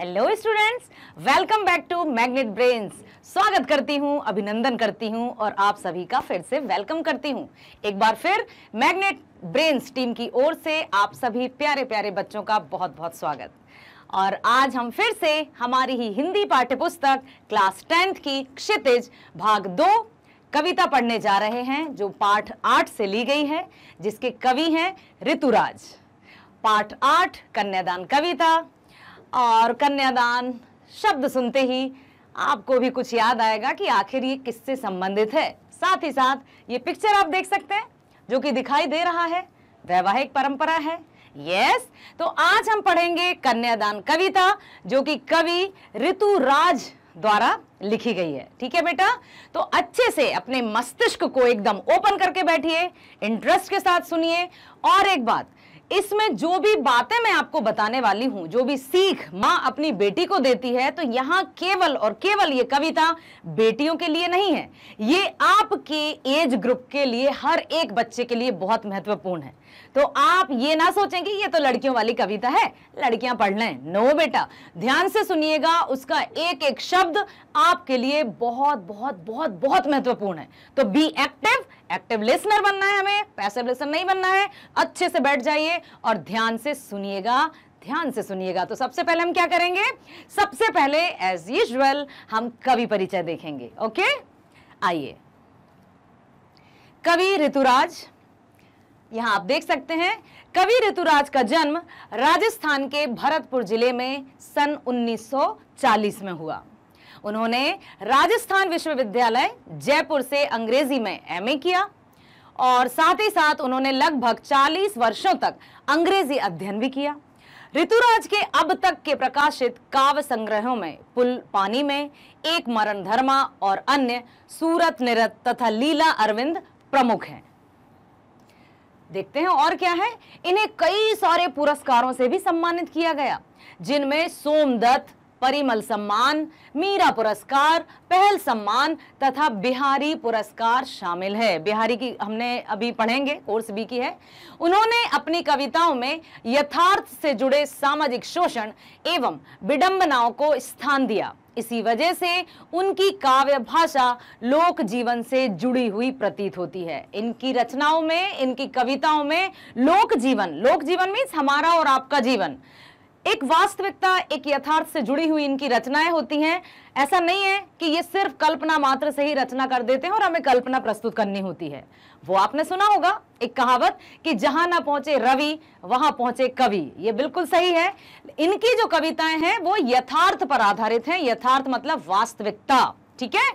Hello students welcome back to magnet brains स्वागत करती हूँ अभिनंदन करती हूँ और आप सभी का फिर से वेलकम करती हूँ एक बार फिर मैग्नेट ब्रेन्स टीम की ओर से आप सभी प्यारे प्यारे बच्चों का बहुत बहुत स्वागत और आज हम फिर से हमारी ही हिंदी पाठ्यपुस्तक क्लास टेंथ की क्षितिज भाग दो कविता पढ़ने जा रहे हैं जो पाठ आठ से ली गई है जिसके कवि हैं ऋतुराज पाठ आठ कन्यादान कविता और कन्यादान शब्द सुनते ही आपको भी कुछ याद आएगा कि आखिर ये किससे संबंधित है साथ ही साथ ये पिक्चर आप देख सकते हैं जो कि दिखाई दे रहा है वैवाहिक परंपरा है यस तो आज हम पढ़ेंगे कन्यादान कविता जो कि कवि ऋतु राज द्वारा लिखी गई है ठीक है बेटा तो अच्छे से अपने मस्तिष्क को एकदम ओपन करके बैठिए इंटरेस्ट के साथ सुनिए और एक बात इसमें जो भी बातें मैं आपको बताने वाली हूं जो भी सीख मां अपनी बेटी को देती है तो यहां केवल और केवल ये कविता बेटियों के लिए नहीं है ये आपके एज ग्रुप के लिए हर एक बच्चे के लिए बहुत महत्वपूर्ण है तो आप ये ना सोचें कि ये तो लड़कियों वाली कविता है लड़कियां पढ़ लें नो बेटा ध्यान से सुनिएगा उसका एक एक शब्द आपके लिए बहुत बहुत बहुत बहुत महत्वपूर्ण है तो बी एक्टिव एक्टिव लिसनर बनना है हमें पैसिव लिसनर नहीं बनना है अच्छे से बैठ जाइए और ध्यान से सुनिएगा ध्यान से सुनिएगा तो सबसे पहले हम क्या करेंगे सबसे पहले एज यूजल हम कवि परिचय देखेंगे ओके आइए कवि ऋतुराज यहां आप देख सकते हैं कवि ऋतुराज का जन्म राजस्थान के भरतपुर जिले में सन 1940 में हुआ उन्होंने राजस्थान विश्वविद्यालय जयपुर से अंग्रेजी में एमए किया और साथ ही साथ उन्होंने लगभग 40 वर्षों तक अंग्रेजी अध्ययन भी किया ऋतुराज के अब तक के प्रकाशित काव्य संग्रहों में पुल पानी में एक मरण धर्मा और अन्य सूरत निरत तथा लीला अरविंद प्रमुख हैं देखते हैं और क्या है इन्हें कई सारे पुरस्कारों से भी सम्मानित किया गया जिनमें सोमदत्त परिमल सम्मान मीरा पुरस्कार पहल सम्मान तथा बिहारी पुरस्कार शामिल है बिहारी की हमने अभी पढ़ेंगे कोर्स भी की है उन्होंने अपनी कविताओं में यथार्थ से जुड़े सामाजिक शोषण एवं विडंबनाओं को स्थान दिया इसी वजह से उनकी काव्य भाषा लोक जीवन से जुड़ी हुई प्रतीत होती है इनकी रचनाओं में इनकी कविताओं में लोक जीवन लोक जीवन मीन्स हमारा और आपका जीवन एक वास्तविकता एक यथार्थ से जुड़ी हुई इनकी रचनाएं होती हैं ऐसा नहीं है कि ये सिर्फ कल्पना मात्र से ही रचना कर देते हैं और हमें कल्पना प्रस्तुत करनी होती है वो आपने सुना होगा एक कहावत कि जहां ना पहुंचे रवि वहां पहुंचे कवि ये बिल्कुल सही है इनकी जो कविताएं हैं वो यथार्थ पर आधारित हैं यथार्थ मतलब वास्तविकता ठीक है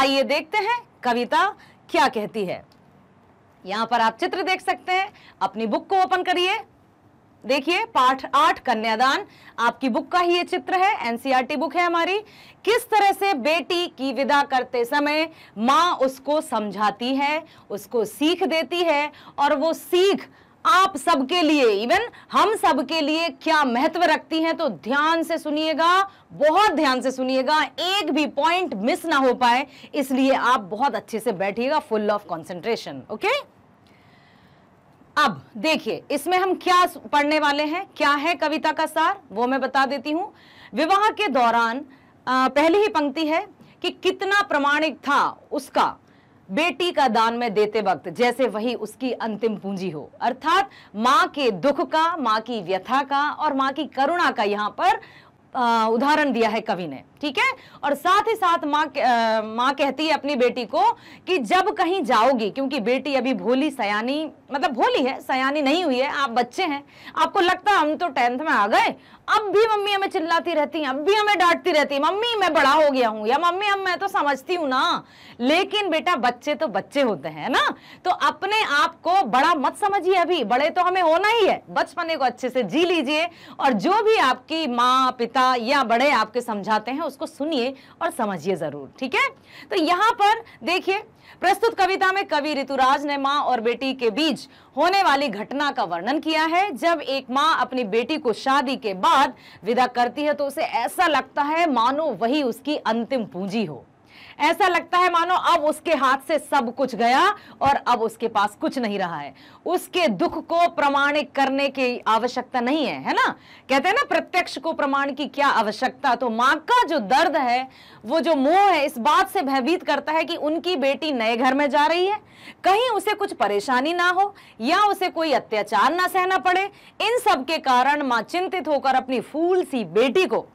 आइए देखते हैं कविता क्या कहती है यहां पर आप चित्र देख सकते हैं अपनी बुक को ओपन करिए देखिए पाठ आठ कन्यादान आपकी बुक का ही ये चित्र है एनसीईआरटी बुक है हमारी किस तरह से बेटी की विदा करते समय माँ उसको समझाती है उसको सीख देती है और वो सीख आप सबके लिए इवन हम सबके लिए क्या महत्व रखती हैं तो ध्यान से सुनिएगा बहुत ध्यान से सुनिएगा एक भी पॉइंट मिस ना हो पाए इसलिए आप बहुत अच्छे से बैठिएगा फुल ऑफ कॉन्सेंट्रेशन ओके अब देखिए इसमें हम क्या पढ़ने वाले हैं क्या है कविता का सार वो मैं बता देती हूं विवाह के दौरान आ, पहली ही पंक्ति है कि कितना प्रमाणिक था उसका बेटी का दान में देते वक्त जैसे वही उसकी अंतिम पूंजी हो अर्थात मां के दुख का मां की व्यथा का और मां की करुणा का यहां पर उदाहरण दिया है कवि ने ठीक है और साथ ही साथ माँ माँ कहती है अपनी बेटी को कि जब कहीं जाओगी क्योंकि बेटी अभी भोली सयानी मतलब भोली है सयानी नहीं हुई है आप बच्चे हैं आपको लगता है हम तो टेंथ में आ गए अब भी मम्मी हमें चिल्लाती रहती है अब भी हमें डांटती रहती है मम्मी मैं बड़ा हो गया हूँ या मम्मी अब मैं तो समझती हूँ ना लेकिन बेटा बच्चे तो बच्चे होते हैं ना तो अपने आप को बड़ा मत समझिए अभी बड़े तो हमें होना ही है बचपने को अच्छे से जी लीजिए और जो भी आपकी माँ पिता या बड़े आपके समझाते हैं उसको सुनिए और समझिए जरूर ठीक है तो यहाँ पर देखिए प्रस्तुत कविता में कवि ऋतुराज ने माँ और बेटी के बीच होने वाली घटना का वर्णन किया है जब एक माँ अपनी बेटी को शादी के बाद विदा करती है तो उसे ऐसा लगता है मानो वही उसकी अंतिम पूंजी हो ऐसा लगता है मानो अब उसके हाथ से सब कुछ गया और अब उसके पास कुछ नहीं रहा है उसके दुख को प्रमाणिक करने की आवश्यकता नहीं है है ना कहते हैं ना प्रत्यक्ष को प्रमाण की क्या आवश्यकता तो माँ का जो दर्द है वो जो मोह है इस बात से भयभीत करता है कि उनकी बेटी नए घर में जा रही है कहीं उसे कुछ परेशानी ना हो या उसे कोई अत्याचार ना सहना पड़े इन सब के कारण मां चिंतित होकर अपनी फूल सी बेटी को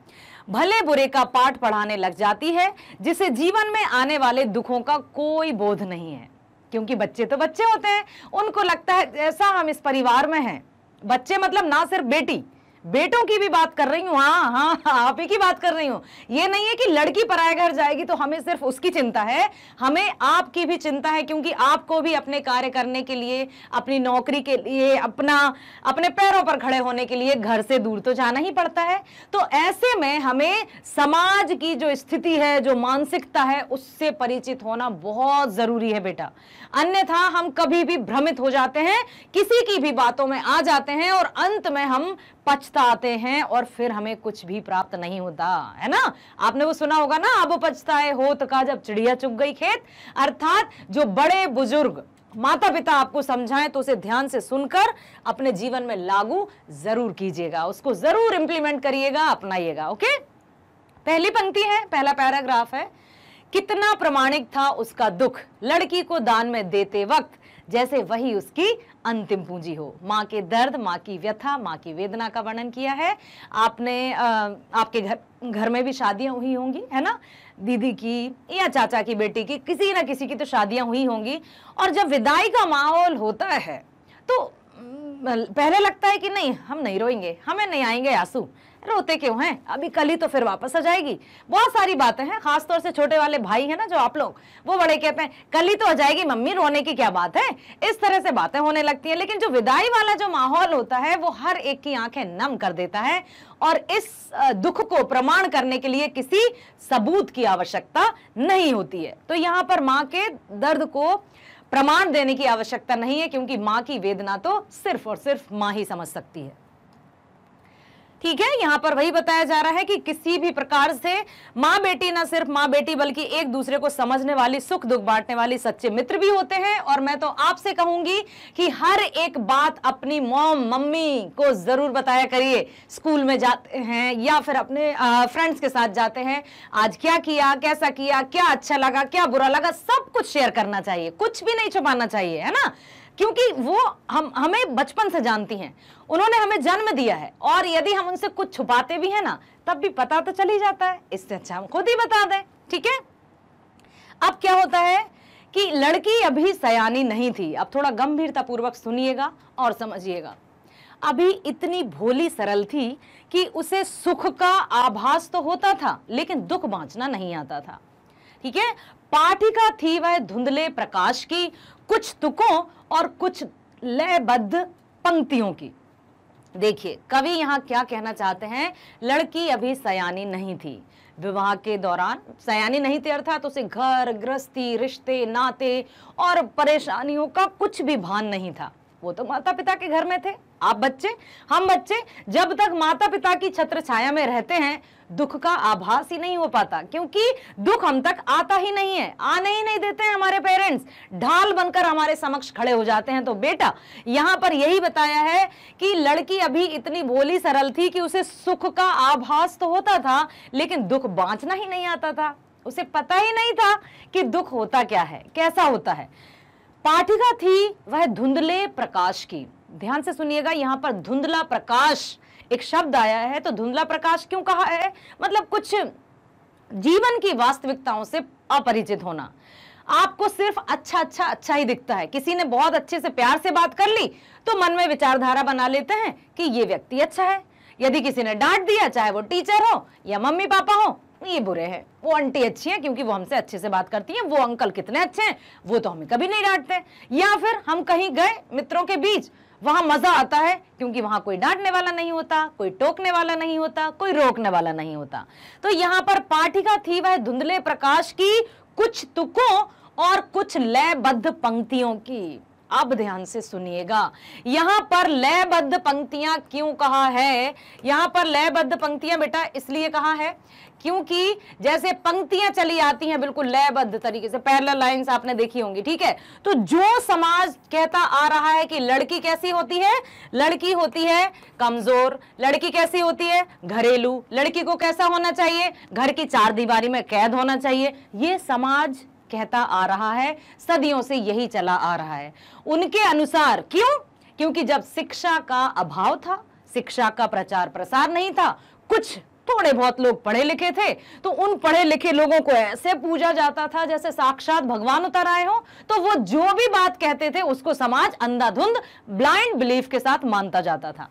भले बुरे का पाठ पढ़ाने लग जाती है जिसे जीवन में आने वाले दुखों का कोई बोध नहीं है क्योंकि बच्चे तो बच्चे होते हैं उनको लगता है जैसा हम इस परिवार में हैं बच्चे मतलब ना सिर्फ बेटी बेटों की भी बात कर रही हूँ हाँ, हाँ हाँ आप ही की बात कर रही हूँ ये नहीं है कि लड़की पराए घर जाएगी तो हमें सिर्फ उसकी चिंता है हमें आपकी भी चिंता है क्योंकि आपको भी अपने कार्य करने के लिए अपनी नौकरी के लिए अपना अपने पैरों पर खड़े होने के लिए घर से दूर तो जाना ही पड़ता है तो ऐसे में हमें समाज की जो स्थिति है जो मानसिकता है उससे परिचित होना बहुत ज़रूरी है बेटा अन्यथा हम कभी भी भ्रमित हो जाते हैं किसी की भी बातों में आ जाते हैं और अंत में हम पछताते हैं और फिर हमें कुछ भी प्राप्त नहीं होता है ना आपने वो सुना होगा ना अब पछताए तो का जब चिड़िया चुग गई खेत अर्थात जो बड़े बुजुर्ग माता पिता आपको समझाएं तो उसे ध्यान से सुनकर अपने जीवन में लागू जरूर कीजिएगा उसको जरूर इंप्लीमेंट करिएगा अपनाइएगा ओके पहली पंक्ति है पहला पैराग्राफ है कितना प्रमाणिक था उसका दुख लड़की को दान में देते वक्त जैसे वही उसकी अंतिम पूंजी हो माँ के दर्द माँ की व्यथा माँ की वेदना का वर्णन किया है आपने आ, आपके घर घर में भी शादियां हुई होंगी है ना दीदी की या चाचा की बेटी की किसी ना किसी की तो शादियां हुई होंगी और जब विदाई का माहौल होता है तो पहले लगता है कि नहीं हम नहीं रोएंगे हमें नहीं आएंगे आंसू रोते क्यों हैं अभी कल ही तो फिर वापस आ जाएगी बहुत सारी बातें हैं खासतौर से छोटे वाले भाई हैं ना जो आप लोग वो बड़े कहते हैं कल ही तो आ जाएगी मम्मी रोने की क्या बात है इस तरह से बातें होने लगती हैं लेकिन जो विदाई वाला जो माहौल होता है वो हर एक की आंखें नम कर देता है और इस दुख को प्रमाण करने के लिए किसी सबूत की आवश्यकता नहीं होती है तो यहाँ पर माँ के दर्द को प्रमाण देने की आवश्यकता नहीं है क्योंकि माँ की वेदना तो सिर्फ और सिर्फ माँ ही समझ सकती है ठीक है यहाँ पर वही बताया जा रहा है कि किसी भी प्रकार से माँ बेटी ना सिर्फ माँ बेटी बल्कि एक दूसरे को समझने वाली सुख दुख बांटने वाली सच्चे मित्र भी होते हैं और मैं तो आपसे कहूंगी कि हर एक बात अपनी मॉम मम्मी को जरूर बताया करिए स्कूल में जाते हैं या फिर अपने फ्रेंड्स के साथ जाते हैं आज क्या किया कैसा किया क्या अच्छा लगा क्या बुरा लगा सब कुछ शेयर करना चाहिए कुछ भी नहीं छुपाना चाहिए है ना क्योंकि वो हम हमें बचपन से जानती हैं उन्होंने हमें जन्म दिया है और यदि हम उनसे कुछ छुपाते भी हैं ना तब भी पता तो चल ही जाता है इससे अच्छा हम खुद ही बता दें ठीक है अब क्या होता है कि लड़की अभी सयानी नहीं थी अब थोड़ा गंभीरतापूर्वक सुनिएगा और समझिएगा अभी इतनी भोली सरल थी कि उसे सुख का आभास तो होता था लेकिन दुख बांचना नहीं आता था ठीक है पाठिका थी वह धुंधले प्रकाश की कुछ तुकों और कुछ लयबद्ध पंक्तियों की देखिए कवि यहाँ क्या कहना चाहते हैं लड़की अभी सयानी नहीं थी विवाह के दौरान सयानी नहीं थी अर्थात उसे घर गृहस्थी रिश्ते नाते और परेशानियों का कुछ भी भान नहीं था वो तो माता पिता के घर में थे आप बच्चे हम बच्चे जब तक माता पिता की छत्र छाया में रहते हैं दुख का आभास ही नहीं हो पाता क्योंकि दुख हम तक आता ही नहीं है आने ही नहीं देते हैं हमारे पेरेंट्स ढाल बनकर हमारे समक्ष खड़े हो जाते हैं तो बेटा यहां पर यही बताया है कि लड़की अभी इतनी भोली सरल थी कि उसे सुख का आभास तो होता था लेकिन दुख बांचना ही नहीं आता था उसे पता ही नहीं था कि दुख होता क्या है कैसा होता है पाठिका थी वह धुंधले प्रकाश की ध्यान से सुनिएगा यहाँ पर धुंधला प्रकाश एक शब्द आया है तो धुंधला प्रकाश क्यों कहा है मतलब कुछ जीवन की वास्तविकताओं से अपरिचित होना आपको सिर्फ अच्छा अच्छा अच्छा ही दिखता है किसी ने बहुत अच्छे से प्यार से बात कर ली तो मन में विचारधारा बना लेते हैं कि ये व्यक्ति अच्छा है यदि किसी ने डांट दिया चाहे वो टीचर हो या मम्मी पापा हो ये बुरे हैं वो आंटी अच्छी है क्योंकि वो हमसे अच्छे से बात करती हैं वो अंकल कितने अच्छे हैं वो तो हमें कभी नहीं डांटते या फिर हम कहीं गए मित्रों के बीच वहां मज़ा आता है क्योंकि वहां कोई डांटने वाला नहीं होता कोई टोकने वाला नहीं होता कोई रोकने वाला नहीं होता तो यहाँ पर का थी वह धुंधले प्रकाश की कुछ तुकों और कुछ लयबद्ध पंक्तियों की अब ध्यान से सुनिएगा यहां पर लयबद्ध पंक्तियां क्यों कहा है यहां पर लयबद्ध पंक्तियां बेटा इसलिए कहा है क्योंकि जैसे पंक्तियां चली आती हैं बिल्कुल लयबद्ध तरीके से पैरल लाइंस आपने देखी होंगी ठीक है तो जो समाज कहता आ रहा है कि लड़की कैसी होती है लड़की होती है कमजोर लड़की कैसी होती है घरेलू लड़की को कैसा होना चाहिए घर की चार दीवारी में कैद होना चाहिए ये समाज कहता आ रहा है सदियों से यही चला आ रहा है उनके अनुसार क्यों क्योंकि जब शिक्षा का अभाव था शिक्षा का प्रचार प्रसार नहीं था कुछ थोड़े बहुत लोग पढ़े लिखे थे तो उन पढ़े लिखे लोगों को ऐसे पूजा जाता था जैसे साक्षात भगवान उतर आए हो तो वो जो भी बात कहते थे उसको समाज अंधाधुंध ब्लाइंड बिलीफ के साथ मानता जाता था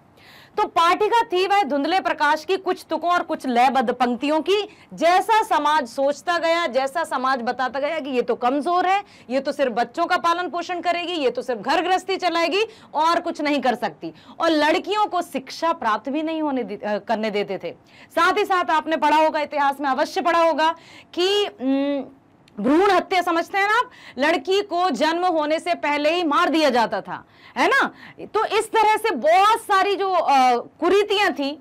तो पार्टी का थीम है धुंधले प्रकाश की कुछ तुकों और कुछ लयबद्ध पंक्तियों की जैसा समाज सोचता गया जैसा समाज बताता गया कि ये तो कमजोर है ये तो सिर्फ बच्चों का पालन पोषण करेगी ये तो सिर्फ घर गृहस्थी चलाएगी और कुछ नहीं कर सकती और लड़कियों को शिक्षा प्राप्त भी नहीं होने करने देते थे साथ ही साथ आपने पढ़ा होगा इतिहास में अवश्य पढ़ा होगा कि न, भ्रूण हत्या समझते हैं ना आप लड़की को जन्म होने से पहले ही मार दिया जाता था है ना तो इस तरह से बहुत सारी जो कुरीतियां थी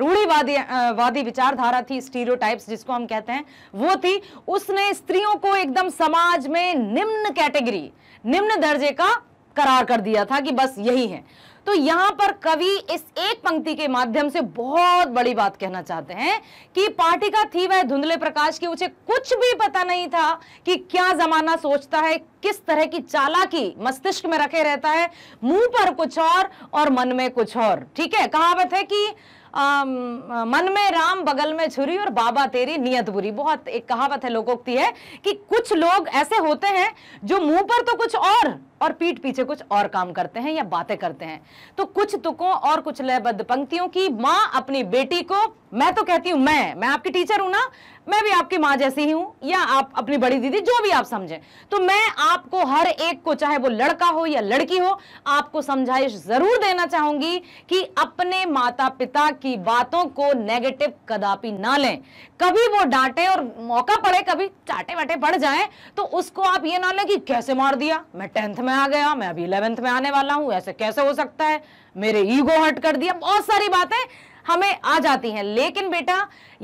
रूढ़ीवादी वादी विचारधारा थी स्टीरियोटाइप्स जिसको हम कहते हैं वो थी उसने स्त्रियों को एकदम समाज में निम्न कैटेगरी निम्न दर्जे का करार कर दिया था कि बस यही है तो यहां पर कवि इस एक पंक्ति के माध्यम से बहुत बड़ी बात कहना चाहते हैं कि पार्टी का थी वह धुंधले प्रकाश की उसे कुछ भी पता नहीं था कि क्या जमाना सोचता है किस तरह की चालाकी मस्तिष्क में रखे रहता है मुंह पर कुछ और और मन में कुछ और ठीक है कहावत है कि आ, मन में राम बगल में छुरी और बाबा तेरी नियत बुरी बहुत एक कहावत है लोगोक्ति है कि कुछ लोग ऐसे होते हैं जो मुंह पर तो कुछ और और पीठ पीछे कुछ और काम करते हैं या बातें करते हैं तो कुछ तुकों और कुछ लयबद्ध पंक्तियों की माँ अपनी बेटी को मैं तो कहती हूं मैं मैं आपकी टीचर हूं ना मैं भी आपकी माँ जैसी ही हूं या आप अपनी बड़ी दीदी जो भी आप समझें तो मैं आपको हर एक को चाहे वो लड़का हो या लड़की हो आपको समझाइश जरूर देना चाहूंगी कि अपने माता पिता की बातों को नेगेटिव कदापि ना लें कभी वो डांटे और मौका पड़े कभी चाटे वाटे पड़ जाए तो उसको आप ये ना लें कि कैसे मार दिया मैं टेंथ में में आ गया मैं अभी इलेवेंथ में आने वाला हूं ऐसे कैसे हो सकता है मेरे ईगो हट कर दिया बहुत सारी बातें हमें आ जाती हैं लेकिन बेटा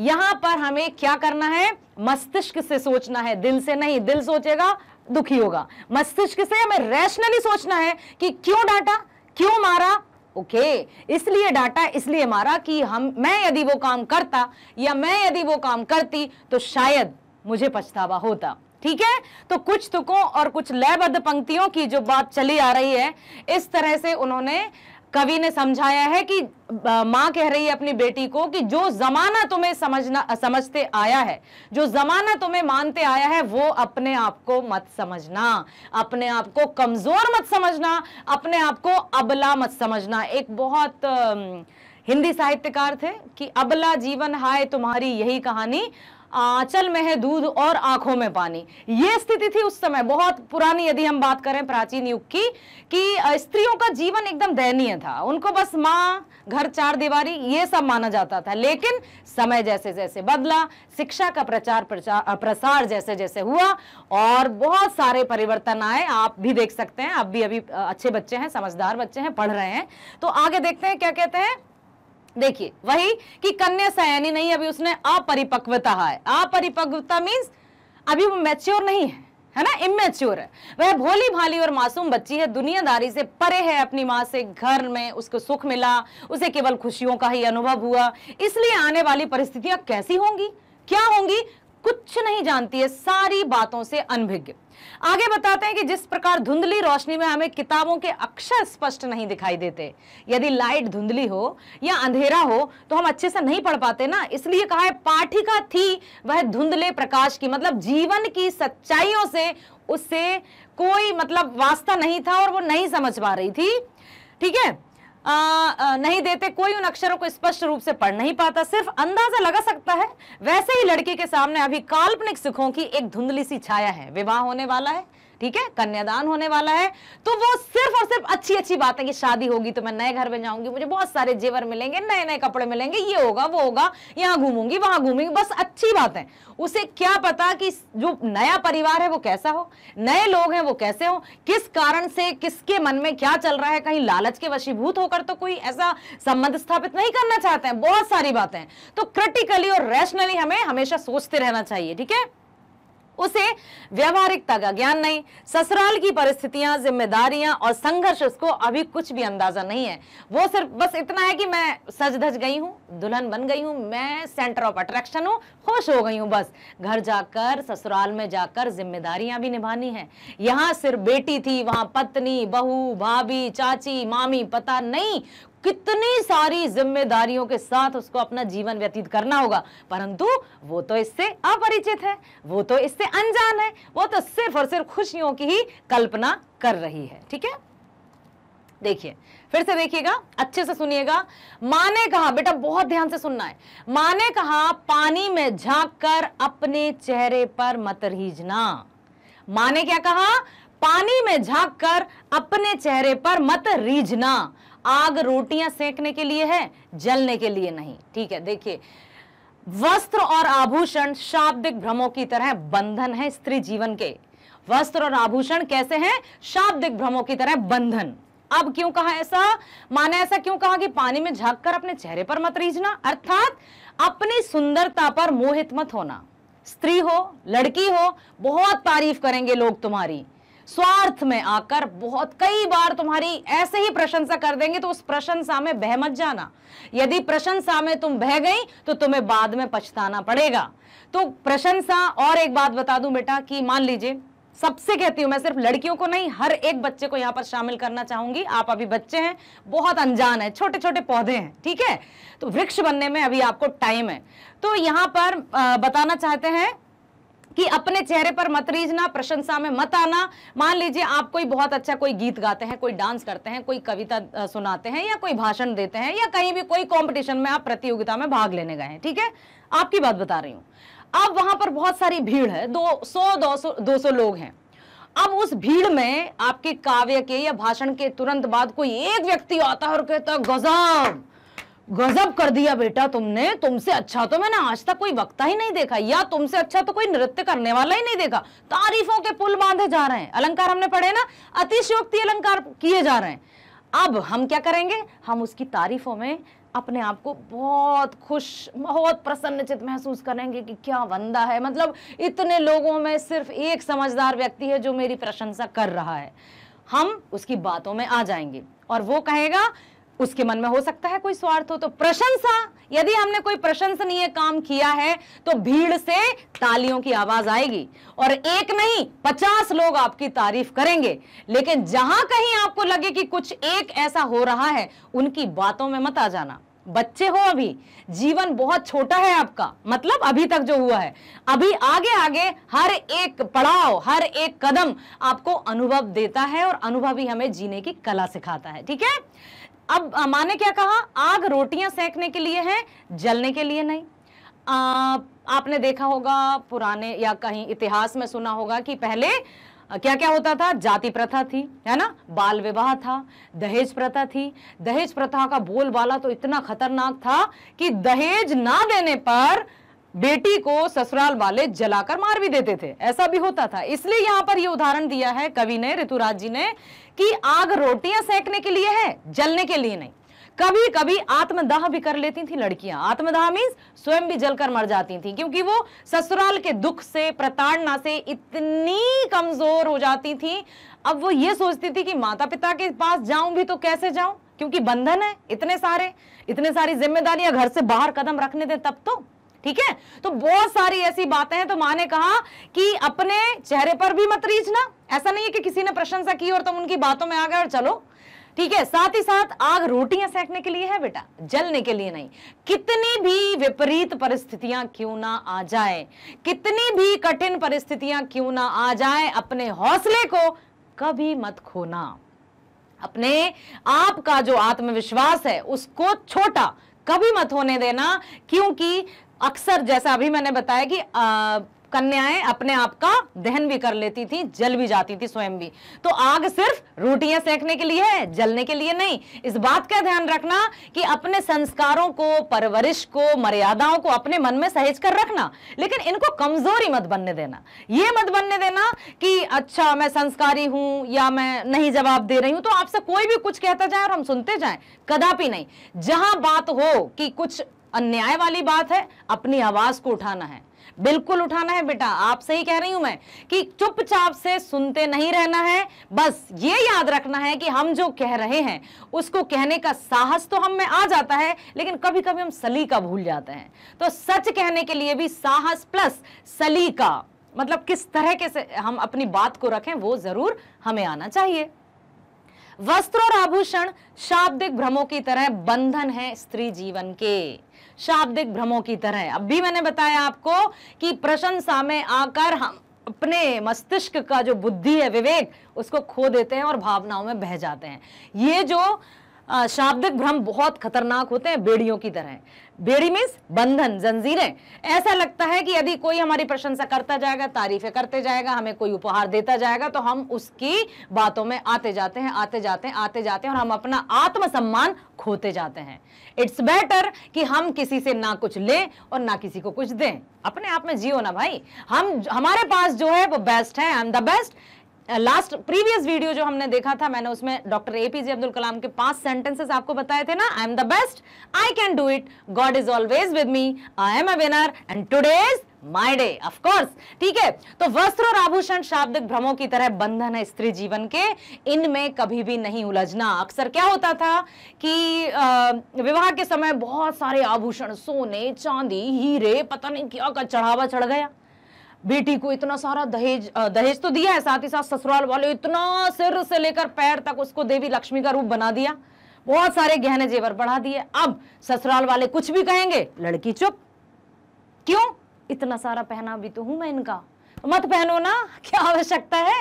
यहां पर हमें क्या करना है मस्तिष्क से सोचना है दिल से नहीं दिल सोचेगा दुखी होगा मस्तिष्क से हमें रैशनली सोचना है कि क्यों डाटा क्यों मारा ओके okay. इसलिए डाटा इसलिए मारा कि हम मैं यदि वो काम करता या मैं यदि वो काम करती तो शायद मुझे पछतावा होता ठीक है तो कुछ तुकों और कुछ लयबद्ध पंक्तियों की जो बात चली आ रही है इस तरह से उन्होंने कवि ने समझाया है कि माँ कह रही है अपनी बेटी को कि जो जमाना तुम्हें समझना समझते आया है जो जमाना तुम्हें मानते आया है वो अपने आप को मत समझना अपने आप को कमजोर मत समझना अपने आप को अबला मत समझना एक बहुत हिंदी साहित्यकार थे कि अबला जीवन हाय तुम्हारी यही कहानी आंचल में है दूध और आंखों में पानी ये स्थिति थी उस समय बहुत पुरानी यदि हम बात करें प्राचीन युग की कि स्त्रियों का जीवन एकदम दयनीय था उनको बस माँ घर चार दीवारी ये सब माना जाता था लेकिन समय जैसे जैसे बदला शिक्षा का प्रचार प्रचार प्रसार जैसे जैसे हुआ और बहुत सारे परिवर्तन आए आप भी देख सकते हैं आप भी अभी अच्छे बच्चे हैं समझदार बच्चे हैं पढ़ रहे हैं तो आगे देखते हैं क्या कहते हैं देखिए वही कि कन्या सयानी नहीं अभी उसने अपरिपक्वता है अपरिपक्वता मीन्स अभी वो मैच्योर नहीं है है ना इमेच्योर है वह भोली भाली और मासूम बच्ची है दुनियादारी से परे है अपनी माँ से घर में उसको सुख मिला उसे केवल खुशियों का ही अनुभव हुआ इसलिए आने वाली परिस्थितियां कैसी होंगी क्या होंगी कुछ नहीं जानती है सारी बातों से अनभिज्ञ आगे बताते हैं कि जिस प्रकार धुंधली रोशनी में हमें किताबों के अक्षर स्पष्ट नहीं दिखाई देते यदि लाइट धुंधली हो या अंधेरा हो तो हम अच्छे से नहीं पढ़ पाते ना इसलिए कहा है पाठिका थी वह धुंधले प्रकाश की मतलब जीवन की सच्चाइयों से उससे कोई मतलब वास्ता नहीं था और वो नहीं समझ पा रही थी ठीक है आ, आ, नहीं देते कोई उन अक्षरों को स्पष्ट रूप से पढ़ नहीं पाता सिर्फ अंदाजा लगा सकता है वैसे ही लड़की के सामने अभी काल्पनिक सुखों की एक धुंधली सी छाया है विवाह होने वाला है ठीक है कन्यादान होने वाला है तो वो सिर्फ और सिर्फ अच्छी अच्छी बातें कि शादी होगी तो मैं नए घर में जाऊंगी मुझे बहुत सारे जेवर मिलेंगे नए नए कपड़े मिलेंगे ये होगा वो होगा यहाँ घूमूंगी वहां घूमूंगी बस अच्छी बात है उसे क्या पता कि जो नया परिवार है वो कैसा हो नए लोग हैं वो कैसे हो किस कारण से किसके मन में क्या चल रहा है कहीं लालच के वशीभूत होकर तो कोई ऐसा संबंध स्थापित नहीं करना चाहते हैं बहुत सारी बातें तो क्रिटिकली और रैशनली हमें हमेशा सोचते रहना चाहिए ठीक है उसे व्यवहारिकता का ज्ञान नहीं ससुराल की परिस्थितियां जिम्मेदारियां और संघर्ष उसको अभी कुछ भी अंदाजा नहीं है वो सिर्फ बस इतना है कि मैं सज धज गई हूं दुल्हन बन गई हूं मैं सेंटर ऑफ अट्रैक्शन हूं खुश हो गई हूं बस घर जाकर ससुराल में जाकर जिम्मेदारियां भी निभानी है यहां सिर्फ बेटी थी वहां पत्नी बहू भाभी चाची मामी पता नहीं कितनी सारी जिम्मेदारियों के साथ उसको अपना जीवन व्यतीत करना होगा परंतु वो तो इससे अपरिचित है वो तो इससे अनजान है वो तो सिर्फ और सिर्फ खुशियों की ही कल्पना कर रही है ठीक है देखिए फिर से देखिएगा अच्छे से सुनिएगा माँ ने कहा बेटा बहुत ध्यान से सुनना है माँ ने कहा पानी में झांक कर अपने चेहरे पर मत रीझना माँ ने क्या कहा पानी में झांक कर अपने चेहरे पर मत रीझना आग रोटियां सेकने के लिए है जलने के लिए नहीं ठीक है देखिए वस्त्र और आभूषण शाब्दिक भ्रमों की तरह बंधन है स्त्री जीवन के वस्त्र और आभूषण कैसे हैं शाब्दिक भ्रमों की तरह बंधन अब क्यों कहा ऐसा माने ऐसा क्यों कहा कि पानी में झांक कर अपने चेहरे पर मत रीझना अर्थात अपनी सुंदरता पर मोहित मत होना स्त्री हो लड़की हो बहुत तारीफ करेंगे लोग तुम्हारी स्वार्थ में आकर बहुत कई बार तुम्हारी ऐसे ही प्रशंसा कर देंगे तो उस प्रशंसा में बह मत जाना यदि प्रशंसा में तुम बह गई तो तुम्हें बाद में पछताना पड़ेगा तो प्रशंसा और एक बात बता दूं बेटा कि मान लीजिए सबसे कहती हूं मैं सिर्फ लड़कियों को नहीं हर एक बच्चे को यहां पर शामिल करना चाहूंगी आप अभी बच्चे हैं बहुत अनजान है छोटे छोटे पौधे हैं ठीक है तो वृक्ष बनने में अभी आपको टाइम है तो यहां पर बताना चाहते हैं कि अपने चेहरे पर मत रीझना प्रशंसा में मत आना मान लीजिए आप कोई बहुत अच्छा कोई गीत गाते हैं कोई डांस करते हैं कोई कविता सुनाते हैं या कोई भाषण देते हैं या कहीं भी कोई कॉम्पिटिशन में आप प्रतियोगिता में भाग लेने गए हैं ठीक है आपकी बात बता रही हूं अब वहां पर बहुत सारी भीड़ है दो सौ दो सौ दो सौ लोग हैं अब उस भीड़ में आपके काव्य के या भाषण के तुरंत बाद कोई एक व्यक्ति आता है और कहता है गजब गजब कर दिया बेटा तुमने तुमसे अच्छा तो मैंने आज तक कोई वक्ता ही नहीं देखा या तुमसे अच्छा तो कोई नृत्य करने वाला ही नहीं देखा तारीफों के पुल बांधे जा रहे हैं अलंकार हमने पढ़े ना अतिशयोक्ति अलंकार किए जा रहे हैं अब हम क्या करेंगे हम उसकी तारीफों में अपने आप को बहुत खुश बहुत प्रसन्नचित महसूस करेंगे कि क्या वंदा है मतलब इतने लोगों में सिर्फ एक समझदार व्यक्ति है जो मेरी प्रशंसा कर रहा है हम उसकी बातों में आ जाएंगे और वो कहेगा उसके मन में हो सकता है कोई स्वार्थ हो तो प्रशंसा यदि हमने कोई प्रशंसनीय काम किया है तो भीड़ से तालियों की आवाज आएगी और एक नहीं पचास लोग आपकी तारीफ करेंगे लेकिन जहां कहीं आपको लगे कि कुछ एक ऐसा हो रहा है उनकी बातों में मत आ जाना बच्चे हो अभी जीवन बहुत छोटा है आपका मतलब अभी तक जो हुआ है अभी आगे आगे हर एक पड़ाव हर एक कदम आपको अनुभव देता है और अनुभव ही हमें जीने की कला सिखाता है ठीक है अब माँ ने क्या कहा आग रोटियां सेकने के लिए है जलने के लिए नहीं आ, आपने देखा होगा पुराने या कहीं इतिहास में सुना होगा कि पहले क्या क्या होता था जाति प्रथा थी है ना बाल विवाह था दहेज प्रथा थी दहेज प्रथा का बोलबाला तो इतना खतरनाक था कि दहेज ना देने पर बेटी को ससुराल वाले जलाकर मार भी देते थे ऐसा भी होता था इसलिए यहां पर यह उदाहरण दिया है कवि ने ऋतुराज जी ने कि आग रोटियां सेकने के लिए है जलने के लिए नहीं कभी कभी आत्मदाह भी कर लेती थी लड़कियां आत्मदाह मीन स्वयं भी जलकर मर जाती थी क्योंकि वो ससुराल के दुख से प्रताड़ना से इतनी कमजोर हो जाती थी अब वो ये सोचती थी कि माता पिता के पास जाऊं भी तो कैसे जाऊं क्योंकि बंधन है इतने सारे इतने सारी जिम्मेदारियां घर से बाहर कदम रखने दें तब तो ठीक है तो बहुत सारी ऐसी बातें हैं तो माँ ने कहा कि अपने चेहरे पर भी मत रीझना ऐसा नहीं है कि किसी ने प्रशंसा की और तुम उनकी बातों में आ गए और चलो ठीक है साथ ही साथ आग रोटियां सेकने के लिए है बेटा जलने के लिए नहीं कितनी भी विपरीत परिस्थितियां क्यों ना आ जाए कितनी भी कठिन परिस्थितियां क्यों ना आ जाए अपने हौसले को कभी मत खोना अपने आप का जो आत्मविश्वास है उसको छोटा कभी मत होने देना क्योंकि अक्सर जैसा अभी मैंने बताया कि कन्याएं अपने आप का दहन भी कर लेती थी जल भी जाती थी स्वयं भी तो आग सिर्फ रोटियां सेकने के लिए है जलने के लिए नहीं इस बात का ध्यान रखना कि अपने संस्कारों को परवरिश को मर्यादाओं को अपने मन में सहेज कर रखना लेकिन इनको कमजोरी मत बनने देना ये मत बनने देना कि अच्छा मैं संस्कारी हूं या मैं नहीं जवाब दे रही हूं तो आपसे कोई भी कुछ कहता जाए और हम सुनते जाए कदापि नहीं जहां बात हो कि कुछ अन्याय वाली बात है अपनी आवाज को उठाना है बिल्कुल उठाना है बेटा आपसे ही कह रही हूं मैं कि चुपचाप से सुनते नहीं रहना है बस ये याद रखना है कि हम जो कह रहे हैं उसको कहने का साहस तो हम में आ जाता है लेकिन कभी कभी हम सलीका भूल जाते हैं तो सच कहने के लिए भी साहस प्लस सलीका मतलब किस तरह के से हम अपनी बात को रखें वो जरूर हमें आना चाहिए वस्त्र और आभूषण शाब्दिक भ्रमों की तरह बंधन है स्त्री जीवन के शाब्दिक भ्रमों की तरह अब भी मैंने बताया आपको कि प्रशंसा में आकर हम अपने मस्तिष्क का जो बुद्धि है विवेक उसको खो देते हैं और भावनाओं में बह जाते हैं ये जो शाब्दिक भ्रम बहुत खतरनाक होते हैं बेड़ियों की तरह बेड़ी मीन्स बंधन जंजीरें ऐसा लगता है कि यदि कोई हमारी प्रशंसा करता जाएगा तारीफें करते जाएगा हमें कोई उपहार देता जाएगा तो हम उसकी बातों में आते जाते हैं आते जाते हैं आते जाते हैं और हम अपना आत्मसम्मान खोते जाते हैं इट्स बेटर कि हम किसी से ना कुछ लें और ना किसी को कुछ दें अपने आप में जियो ना भाई हम हमारे पास जो है वो बेस्ट है I am the best last previous video जो हमने देखा था मैंने उसमें डॉक्टर एपीजे अब्दुल कलाम के पांच सेंटेंसेस आपको बताए थे ना I am the best I can do it God is always with me I am a winner and today is my day of course ठीक है तो वस्त्र और आभूषण शाब्दिक भ्रमों की तरह बंधन है स्त्री जीवन के इनमें कभी भी नहीं उलझना अक्सर क्या होता था कि विवाह के समय बहुत सारे आभूषण सोने चांदी हीरे पता नहीं क्या का चढ़ावा चढ़ गया बेटी को इतना सारा दहेज दहेज तो दिया है साथ ही साथ ससुराल वाले इतना सिर से लेकर पैर तक उसको देवी लक्ष्मी का रूप बना दिया बहुत सारे गहने जेवर बढ़ा दिए अब ससुराल वाले कुछ भी कहेंगे लड़की चुप क्यों इतना सारा पहना भी तो हूं मैं इनका मत पहनो ना क्या आवश्यकता है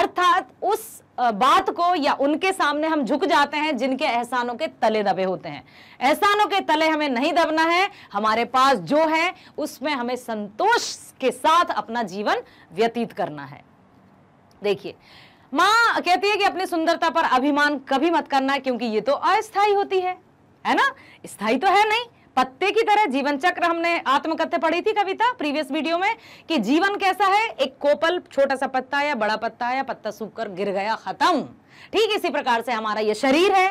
अर्थात उस बात को या उनके सामने हम झुक जाते हैं जिनके एहसानों के तले दबे होते हैं एहसानों के तले हमें नहीं दबना है हमारे पास जो है उसमें हमें संतोष के साथ अपना जीवन व्यतीत करना है देखिए माँ कहती है कि अपनी सुंदरता पर अभिमान कभी मत करना क्योंकि ये तो अस्थायी होती है है ना स्थायी तो है नहीं पत्ते की तरह जीवन चक्र हमने आत्मकथ्य पढ़ी थी कविता प्रीवियस वीडियो में कि जीवन कैसा है एक कोपल छोटा सा पत्ता या बड़ा पत्ता या पत्ता सूख कर गिर गया खत्म ठीक इसी प्रकार से हमारा ये शरीर है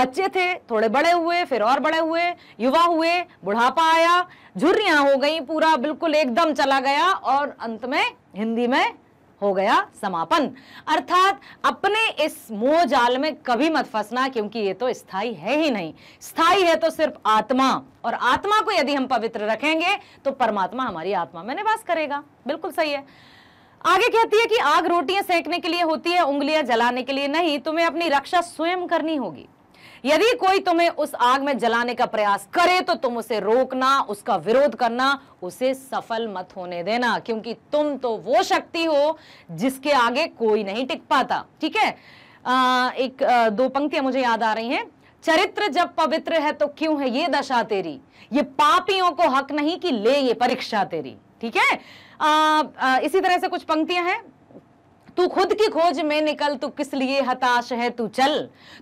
बच्चे थे थोड़े बड़े हुए फिर और बड़े हुए युवा हुए बुढ़ापा आया झुर्रियां हो गई पूरा बिल्कुल एकदम चला गया और अंत में हिंदी में हो गया समापन अर्थात अपने इस मोह जाल में कभी मत फंसना क्योंकि ये तो स्थाई है ही नहीं स्थाई है तो सिर्फ आत्मा और आत्मा को यदि हम पवित्र रखेंगे तो परमात्मा हमारी आत्मा में निवास करेगा बिल्कुल सही है आगे कहती है कि आग रोटियां सेकने के लिए होती है उंगलियां जलाने के लिए नहीं तुम्हें अपनी रक्षा स्वयं करनी होगी यदि कोई तुम्हें उस आग में जलाने का प्रयास करे तो तुम उसे रोकना उसका विरोध करना उसे सफल मत होने देना क्योंकि तुम तो वो शक्ति हो जिसके आगे कोई नहीं टिक पाता ठीक है एक आ, दो पंक्तियां मुझे याद आ रही हैं चरित्र जब पवित्र है तो क्यों है ये दशा तेरी ये पापियों को हक नहीं कि ले ये परीक्षा तेरी ठीक है आ, आ, इसी तरह से कुछ पंक्तियां हैं तू खुद की खोज में निकल तू किस लिए हताश है तू चल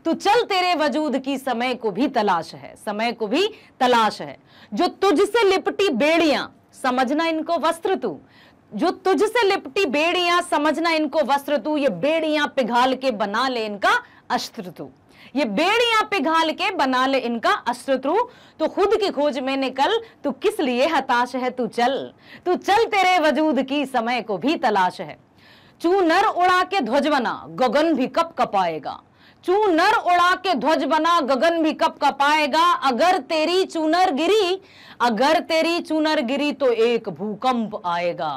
तू चल तेरे वजूद की समय को भी तलाश है समय को भी तलाश है जो तुझसे लिपटी बेड़ियां समझना इनको वस्त्र तू जो तुझसे लिपटी बेड़ियां समझना इनको वस्त्र तू ये बेड़ियां पिघाल के बना ले इनका अस्त्र तू ये बेड़ियां पिघाल के बना ले इनका अस्त्र तू तो खुद की खोज में निकल तू किस लिए हताश है तू चल तू चल तेरे वजूद की समय को भी तलाश है चूनर उड़ा के ध्वज बना गगन भी कप कपाएगा चूनर उड़ा के ध्वज बना गगन भी कप कपाएगा अगर तेरी चूनर गिरी अगर तेरी चूनर गिरी तो एक भूकंप आएगा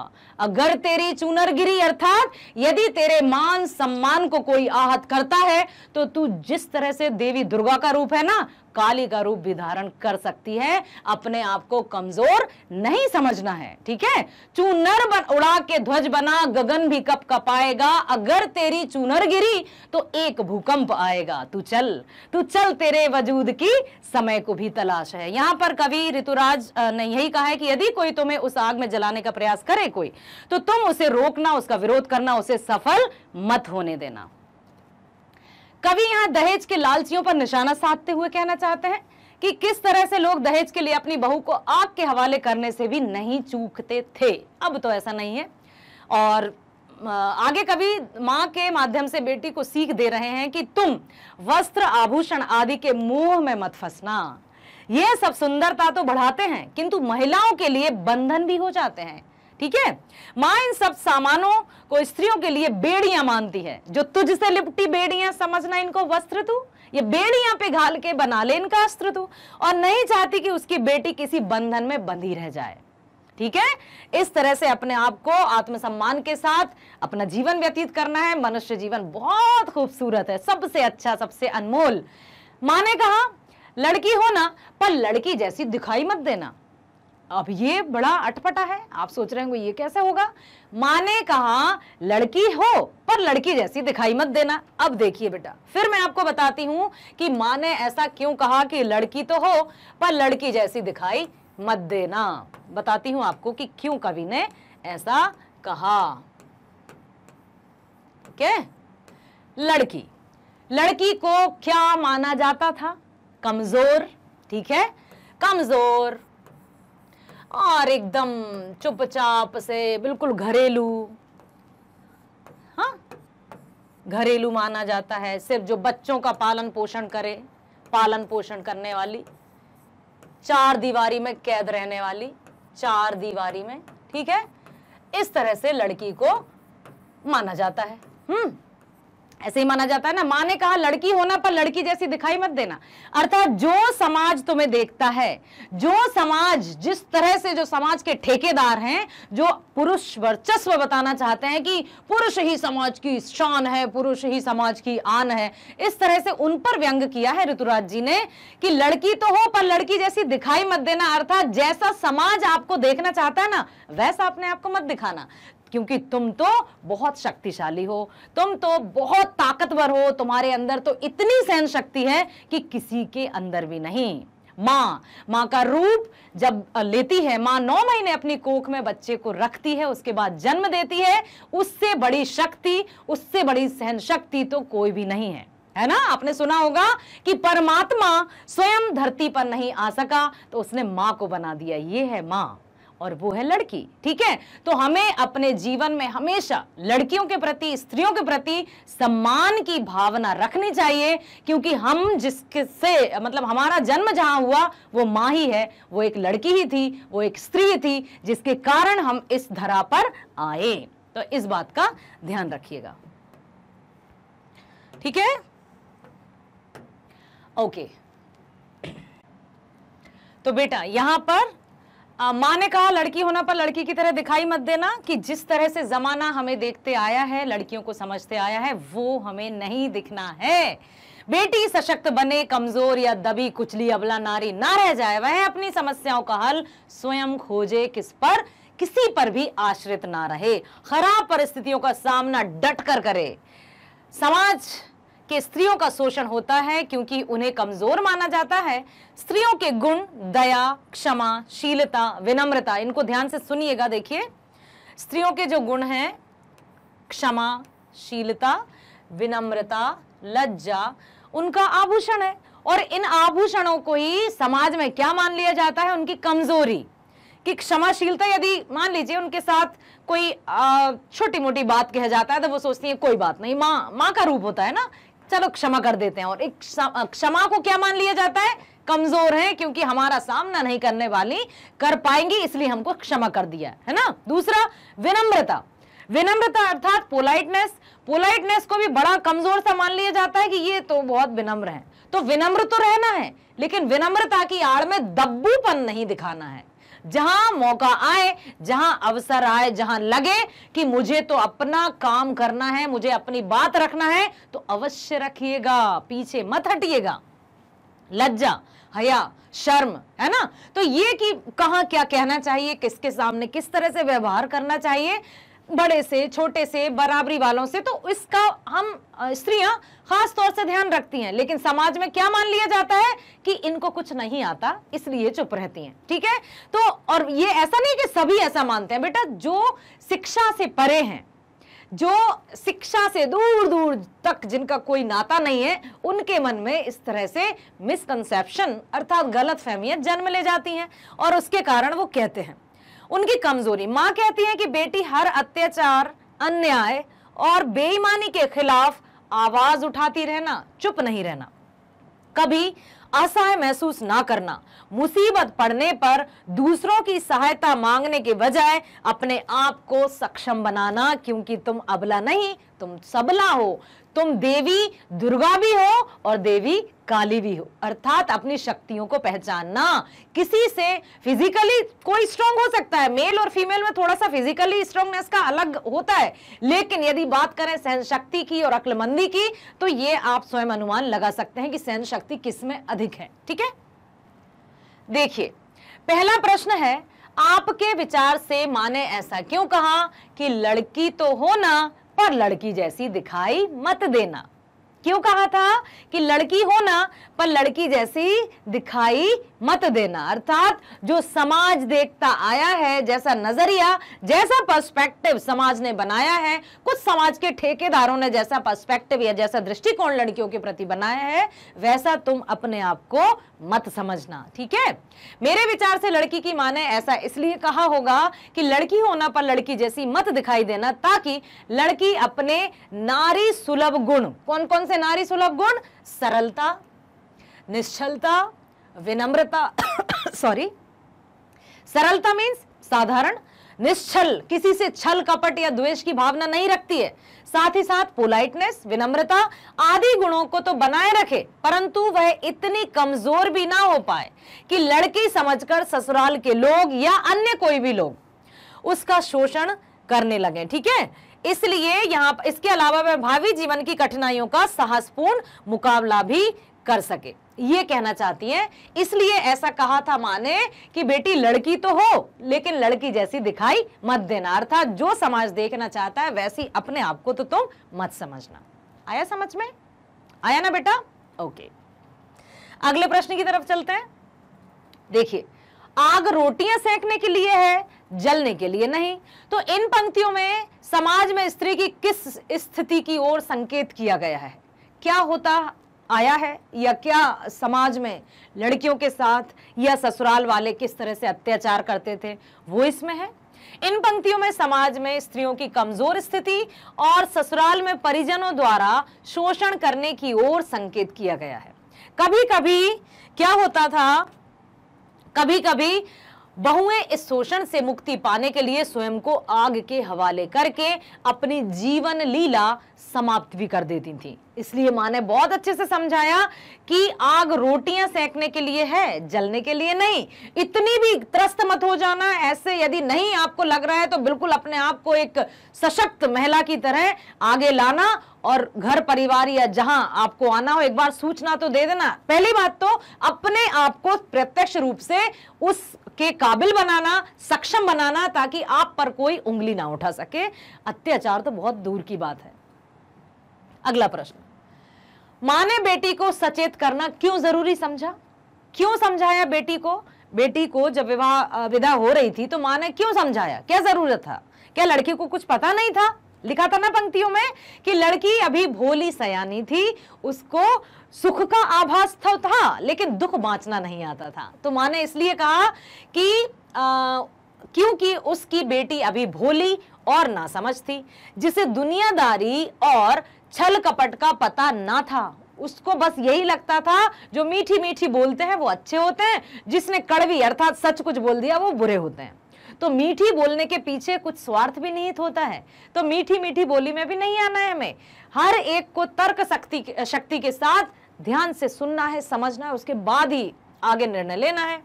अगर तेरी चूनर गिरी अर्थात यदि तेरे मान सम्मान को कोई आहत करता है तो तू जिस तरह से देवी दुर्गा का रूप है ना काली का रूप भी धारण कर सकती है अपने आप को कमजोर नहीं समझना है ठीक है चूनर बन उड़ा के ध्वज बना गगन भी कप कपाएगा अगर तेरी चूनर गिरी तो एक भूकंप आएगा तू चल तू चल तेरे वजूद की समय को भी तलाश है यहां पर कवि ऋतुराज ने यही कहा है कि यदि कोई तुम्हें उस आग में जलाने का प्रयास करे कोई तो तुम उसे रोकना उसका विरोध करना उसे सफल मत होने देना कवि यहाँ दहेज के लालचियों पर निशाना साधते हुए कहना चाहते हैं कि किस तरह से लोग दहेज के लिए अपनी बहू को आग के हवाले करने से भी नहीं चूकते थे अब तो ऐसा नहीं है और आगे कभी माँ के माध्यम से बेटी को सीख दे रहे हैं कि तुम वस्त्र आभूषण आदि के मोह में मत फंसना यह सब सुंदरता तो बढ़ाते हैं किंतु महिलाओं के लिए बंधन भी हो जाते हैं ठीक है माँ इन सब सामानों को स्त्रियों के लिए बेड़ियां मानती है जो तुझसे लिपटी बेड़ियां समझना इनको वस्त्र तू ये बेड़ियां पे घाल के बना ले इनका अस्त्र तू और नहीं चाहती कि उसकी बेटी किसी बंधन में बंधी रह जाए ठीक है इस तरह से अपने आप को आत्मसम्मान के साथ अपना जीवन व्यतीत करना है मनुष्य जीवन बहुत खूबसूरत है सबसे अच्छा सबसे अनमोल माँ ने कहा लड़की हो ना पर लड़की जैसी दिखाई मत देना अब ये बड़ा अटपटा है आप सोच रहे होंगे ये कैसे होगा माँ ने कहा लड़की हो पर लड़की जैसी दिखाई मत देना अब देखिए बेटा फिर मैं आपको बताती हूं कि माँ ने ऐसा क्यों कहा कि लड़की तो हो पर लड़की जैसी दिखाई मत देना बताती हूं आपको कि क्यों कवि ने ऐसा कहा ठीक लड़की लड़की को क्या माना जाता था कमजोर ठीक है कमजोर और एकदम चुपचाप से बिल्कुल घरेलू हाँ घरेलू माना जाता है सिर्फ जो बच्चों का पालन पोषण करे पालन पोषण करने वाली चार दीवारी में कैद रहने वाली चार दीवारी में ठीक है इस तरह से लड़की को माना जाता है हम्म ऐसे ही माना जाता है ना माँ ने कहा लड़की होना पर लड़की जैसी दिखाई मत देना अर्थात जो समाज तुम्हें देखता है जो समाज जिस तरह से जो समाज के ठेकेदार हैं जो पुरुष वर्चस्व बताना चाहते हैं कि पुरुष ही समाज की शान है पुरुष ही समाज की आन है इस तरह से उन पर व्यंग किया है ऋतुराज जी ने कि लड़की तो हो पर लड़की जैसी दिखाई मत देना अर्थात जैसा समाज आपको देखना चाहता है ना वैसा अपने आपको मत दिखाना क्योंकि तुम तो बहुत शक्तिशाली हो तुम तो बहुत ताकतवर हो तुम्हारे अंदर तो इतनी सहन शक्ति है कि किसी के अंदर भी नहीं माँ माँ का रूप जब लेती है माँ नौ महीने अपनी कोख में बच्चे को रखती है उसके बाद जन्म देती है उससे बड़ी शक्ति उससे बड़ी सहन शक्ति तो कोई भी नहीं है है ना आपने सुना होगा कि परमात्मा स्वयं धरती पर नहीं आ सका तो उसने माँ को बना दिया ये है माँ और वो है लड़की ठीक है तो हमें अपने जीवन में हमेशा लड़कियों के प्रति स्त्रियों के प्रति सम्मान की भावना रखनी चाहिए क्योंकि हम जिसके से मतलब हमारा जन्म जहां हुआ वो माँ ही है वो एक लड़की ही थी वो एक स्त्री थी जिसके कारण हम इस धरा पर आए तो इस बात का ध्यान रखिएगा ठीक है ओके तो बेटा यहां पर माँ ने कहा लड़की होना पर लड़की की तरह दिखाई मत देना कि जिस तरह से जमाना हमें देखते आया है लड़कियों को समझते आया है वो हमें नहीं दिखना है बेटी सशक्त बने कमजोर या दबी कुचली अबला नारी ना रह जाए वह अपनी समस्याओं का हल स्वयं खोजे किस पर किसी पर भी आश्रित ना रहे खराब परिस्थितियों का सामना डटकर करे समाज कि स्त्रियों का शोषण होता है क्योंकि उन्हें कमजोर माना जाता है स्त्रियों के गुण दया क्षमा शीलता विनम्रता इनको ध्यान से सुनिएगा देखिए स्त्रियों के जो गुण हैं क्षमा शीलता विनम्रता लज्जा उनका आभूषण है और इन आभूषणों को ही समाज में क्या मान लिया जाता है उनकी कमजोरी कि क्षमाशीलता यदि मान लीजिए उनके साथ कोई छोटी मोटी बात कह जाता है तो वो सोचती है कोई बात नहीं माँ माँ का रूप होता है ना चलो क्षमा कर देते हैं और एक क्षमा को क्या मान लिया जाता है कमजोर है क्योंकि हमारा सामना नहीं करने वाली कर पाएंगी इसलिए हमको क्षमा कर दिया है ना दूसरा विनम्रता विनम्रता अर्थात पोलाइटनेस पोलाइटनेस को भी बड़ा कमजोर सा मान लिया जाता है कि ये तो बहुत विनम्र है तो विनम्र तो रहना है लेकिन विनम्रता की आड़ में दब्बूपन नहीं दिखाना है जहां मौका आए जहां अवसर आए जहां लगे कि मुझे तो अपना काम करना है मुझे अपनी बात रखना है तो अवश्य रखिएगा पीछे मत हटिएगा लज्जा हया शर्म है ना तो ये कि कहा क्या कहना चाहिए किसके सामने किस तरह से व्यवहार करना चाहिए बड़े से छोटे से बराबरी वालों से तो इसका हम स्त्रियां खास तौर से ध्यान रखती हैं लेकिन समाज में क्या मान लिया जाता है कि इनको कुछ नहीं आता इसलिए चुप रहती हैं ठीक है तो और ये ऐसा नहीं कि सभी ऐसा मानते हैं बेटा जो शिक्षा से परे हैं जो शिक्षा से दूर दूर तक जिनका कोई नाता नहीं है उनके मन में इस तरह से मिसकंसेप्शन अर्थात गलत फहमियाँ जन्म ले जाती हैं और उसके कारण वो कहते हैं उनकी कमजोरी माँ कहती है कि बेटी हर अत्याचार अन्याय और बेईमानी के खिलाफ आवाज उठाती रहना चुप नहीं रहना कभी असहाय महसूस ना करना मुसीबत पड़ने पर दूसरों की सहायता मांगने के बजाय अपने आप को सक्षम बनाना क्योंकि तुम अबला नहीं तुम सबला हो तुम देवी दुर्गा भी हो और देवी काली भी हो अर्थात अपनी शक्तियों को पहचानना किसी से फिजिकली कोई स्ट्रांग हो सकता है मेल और फीमेल में थोड़ा सा फिजिकली स्ट्रांगनेस का अलग होता है लेकिन यदि बात करें सहन शक्ति की और अक्लमंदी की तो ये आप स्वयं अनुमान लगा सकते हैं कि सहन शक्ति किस में अधिक है ठीक है देखिए पहला प्रश्न है आपके विचार से माने ऐसा क्यों कहा कि लड़की तो हो ना पर लड़की जैसी दिखाई मत देना क्यों कहा था कि लड़की होना पर लड़की जैसी दिखाई मत देना अर्थात जो समाज देखता आया है जैसा नजरिया जैसा पर्सपेक्टिव समाज ने बनाया है कुछ समाज के ठेकेदारों ने जैसा पर्सपेक्टिव या जैसा दृष्टिकोण लड़कियों के प्रति बनाया है वैसा तुम अपने आप को मत समझना ठीक है मेरे विचार से लड़की की माने ऐसा इसलिए कहा होगा कि लड़की होना पर लड़की जैसी मत दिखाई देना ताकि लड़की अपने नारी सुलभ गुण कौन कौन से नारी सुलभ गुण सरलता निश्चलता विनम्रता सॉरी सरलता मीन्स साधारण निश्चल किसी से छल कपट या द्वेष की भावना नहीं रखती है साथ ही साथ पोलाइटनेस विनम्रता आदि गुणों को तो बनाए रखे परंतु वह इतनी कमजोर भी ना हो पाए कि लड़की समझकर ससुराल के लोग या अन्य कोई भी लोग उसका शोषण करने लगे ठीक है इसलिए यहाँ इसके अलावा वह भावी जीवन की कठिनाइयों का साहसपूर्ण मुकाबला भी कर सके ये कहना चाहती है इसलिए ऐसा कहा था माने कि बेटी लड़की तो हो लेकिन लड़की जैसी दिखाई मत देना था जो समाज देखना चाहता है वैसी अपने आप को तो तुम मत समझना आया समझ में आया ना बेटा ओके अगले प्रश्न की तरफ चलते हैं देखिए आग रोटियां सेकने के लिए है जलने के लिए नहीं तो इन पंक्तियों में समाज में स्त्री की किस स्थिति की ओर संकेत किया गया है क्या होता आया है या क्या समाज में लड़कियों के साथ या ससुराल वाले किस तरह से अत्याचार करते थे वो इसमें है इन पंक्तियों में समाज में स्त्रियों की कमजोर स्थिति और ससुराल में परिजनों द्वारा शोषण करने की ओर संकेत किया गया है कभी कभी क्या होता था कभी कभी बहुएं इस शोषण से मुक्ति पाने के लिए स्वयं को आग के हवाले करके अपनी जीवन लीला समाप्त भी कर देती थी इसलिए माँ ने बहुत अच्छे से समझाया कि आग रोटियां सेकने के लिए है जलने के लिए नहीं इतनी भी त्रस्त मत हो जाना ऐसे यदि नहीं आपको लग रहा है तो बिल्कुल अपने आप को एक सशक्त महिला की तरह आगे लाना और घर परिवार या जहां आपको आना हो एक बार सूचना तो दे देना पहली बात तो अपने आप को प्रत्यक्ष रूप से उस के काबिल बनाना सक्षम बनाना ताकि आप पर कोई उंगली ना उठा सके अत्याचार तो बहुत दूर की बात है अगला प्रश्न माँ ने बेटी को सचेत करना क्यों जरूरी समझा क्यों समझाया बेटी को बेटी को जब विवाह विदा हो रही थी तो माँ ने क्यों समझाया क्या जरूरत था क्या लड़की को कुछ पता नहीं था लिखा था ना पंक्तियों में कि लड़की अभी भोली सयानी थी उसको सुख का आभास था, था लेकिन दुख बांचना नहीं आता था तो माँ ने इसलिए कहा कि क्योंकि उसकी बेटी अभी भोली और ना समझ थी जिसे दुनियादारी और छल कपट का पता ना था उसको बस यही लगता था जो मीठी मीठी बोलते हैं वो अच्छे होते हैं जिसने कड़वी अर्थात सच कुछ बोल दिया वो बुरे होते हैं तो मीठी बोलने के पीछे कुछ स्वार्थ भी निहित होता है तो मीठी मीठी बोली में भी नहीं आना है हमें हर एक को तर्क शक्ति शक्ति के साथ ध्यान से सुनना है समझना है उसके बाद ही आगे निर्णय लेना है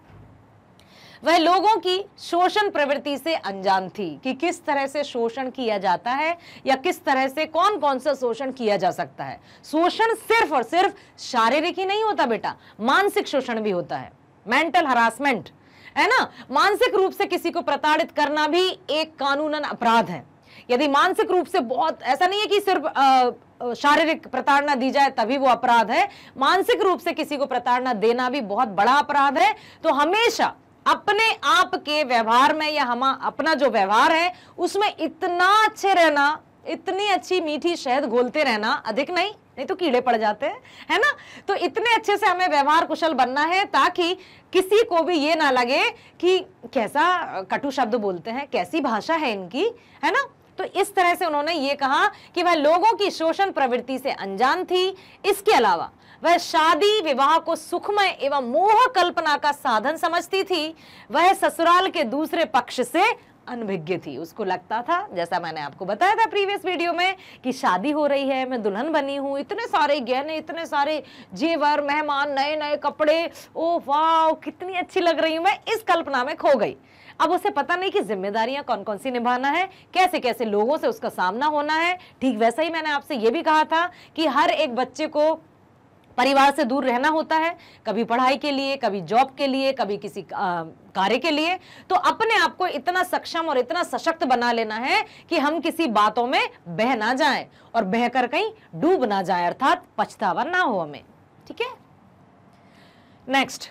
वह लोगों की शोषण प्रवृत्ति से अनजान थी कि किस तरह से शोषण किया जाता है या किस तरह से कौन कौन सा शोषण किया जा सकता है शोषण सिर्फ और सिर्फ शारीरिक ही नहीं होता बेटा मानसिक शोषण भी होता है मेंटल हरासमेंट है ना मानसिक रूप से किसी को प्रताड़ित करना भी एक कानूनन अपराध है यदि मानसिक रूप से बहुत ऐसा नहीं है कि सिर्फ शारीरिक प्रताड़ना दी जाए तभी वो अपराध है मानसिक रूप से किसी को प्रताड़ना देना भी बहुत बड़ा अपराध है तो हमेशा अपने आप के व्यवहार में या हम अपना जो व्यवहार है उसमें इतना अच्छे रहना इतनी अच्छी मीठी शहद घोलते रहना अधिक नहीं नहीं तो कीड़े पड़ जाते हैं है ना तो इतने अच्छे से हमें व्यवहार कुशल बनना है ताकि किसी को भी ये ना लगे कि कैसा कटु शब्द बोलते हैं कैसी भाषा है इनकी है ना तो इस तरह से उन्होंने ये कहा कि वह लोगों की शोषण प्रवृत्ति से अनजान थी इसके अलावा वह शादी विवाह को सुखमय एवं मोह कल्पना का साधन समझती थी वह ससुराल के दूसरे पक्ष से अनभिज्ञ थी उसको लगता था जैसा मैंने आपको बताया था प्रीवियस वीडियो में कि शादी हो रही है मैं दुल्हन बनी हूँ इतने सारे गहने इतने सारे जेवर मेहमान नए नए कपड़े ओ वाह कितनी अच्छी लग रही हूँ मैं इस कल्पना में खो गई अब उसे पता नहीं कि जिम्मेदारियां कौन कौन सी निभाना है कैसे कैसे लोगों से उसका सामना होना है ठीक वैसा ही मैंने आपसे ये भी कहा था कि हर एक बच्चे को परिवार से दूर रहना होता है कभी पढ़ाई के लिए कभी जॉब के लिए कभी किसी कार्य के लिए तो अपने आप को इतना सक्षम और इतना सशक्त बना लेना है कि हम किसी बातों में बह ना जाएं और बहकर कहीं डूब ना जाए अर्थात पछतावा ना हो हमें ठीक है नेक्स्ट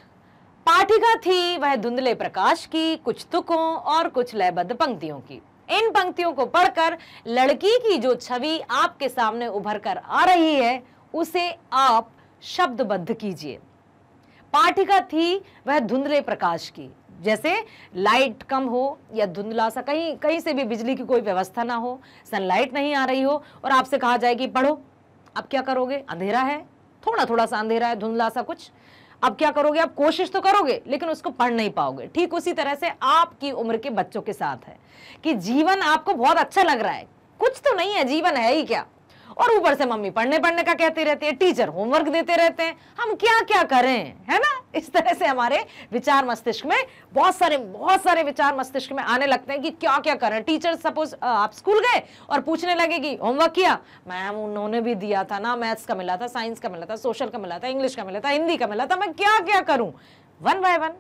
पाठिका थी वह धुंधले प्रकाश की कुछ तुकों और कुछ लयबद्ध पंक्तियों की इन पंक्तियों को पढ़कर लड़की की जो छवि आपके सामने उभर कर आ रही है उसे आप शब्दबद्ध कीजिए पाठिका थी वह धुंधले प्रकाश की जैसे लाइट कम हो या धुंधला सा कहीं कहीं से भी बिजली की कोई व्यवस्था ना हो सनलाइट नहीं आ रही हो और आपसे कहा जाए कि पढ़ो अब क्या करोगे अंधेरा है थोड़ा थोड़ा सा अंधेरा है धुंधला सा कुछ अब क्या करोगे आप कोशिश तो करोगे लेकिन उसको पढ़ नहीं पाओगे ठीक उसी तरह से आपकी उम्र के बच्चों के साथ है कि जीवन आपको बहुत अच्छा लग रहा है कुछ तो नहीं है जीवन है ही क्या और ऊपर से मम्मी पढ़ने पढ़ने का कहती रहती है टीचर होमवर्क देते रहते हैं हम क्या क्या करें है ना इस तरह से हमारे विचार मस्तिष्क में बहुत सारे बहुत सारे विचार मस्तिष्क में आने लगते हैं कि क्या क्या करें टीचर सपोज आप स्कूल गए और पूछने लगे कि होमवर्क किया मैम उन्होंने भी दिया था ना मैथ्स का मिला था साइंस का मिला था सोशल का मिला था इंग्लिश का मिला था हिंदी का मिला था मैं क्या क्या करूं one by one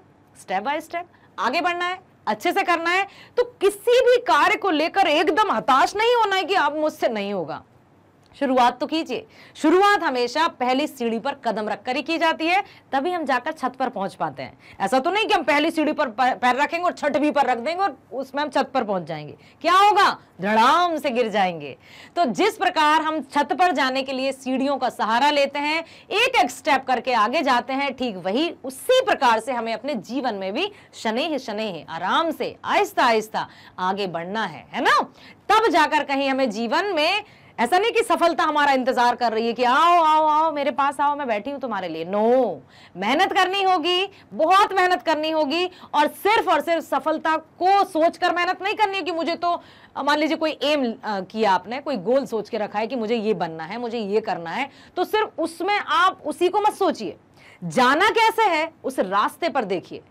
step by step आगे बढ़ना है अच्छे से करना है तो किसी भी कार्य को लेकर एकदम हताश नहीं होना है कि अब मुझसे नहीं होगा शुरुआत तो कीजिए शुरुआत हमेशा पहली सीढ़ी पर कदम रखकर ही की जाती है तभी हम जाकर छत पर पहुंच पाते हैं ऐसा तो नहीं कि हम पहली सीढ़ी पर पैर रखेंगे और भी पर रख देंगे और उसमें हम छत पर पहुंच जाएंगे क्या होगा धड़ाम से गिर जाएंगे तो जिस प्रकार हम छत पर जाने के लिए सीढ़ियों का सहारा लेते हैं एक एक स्टेप करके आगे जाते हैं ठीक वही उसी प्रकार से हमें अपने जीवन में भी शनि शनि आराम से आहिस्ता आहिस्ता आगे बढ़ना है है ना तब जाकर कहीं हमें जीवन में ऐसा नहीं कि सफलता हमारा इंतजार कर रही है कि आओ आओ आओ मेरे पास आओ मैं बैठी हूं तुम्हारे लिए नो मेहनत करनी होगी बहुत मेहनत करनी होगी और सिर्फ और सिर्फ सफलता को सोचकर मेहनत नहीं करनी है कि मुझे तो मान लीजिए कोई एम किया आपने कोई गोल सोच के रखा है कि मुझे ये बनना है मुझे ये करना है तो सिर्फ उसमें आप उसी को मत सोचिए जाना कैसे है उस रास्ते पर देखिए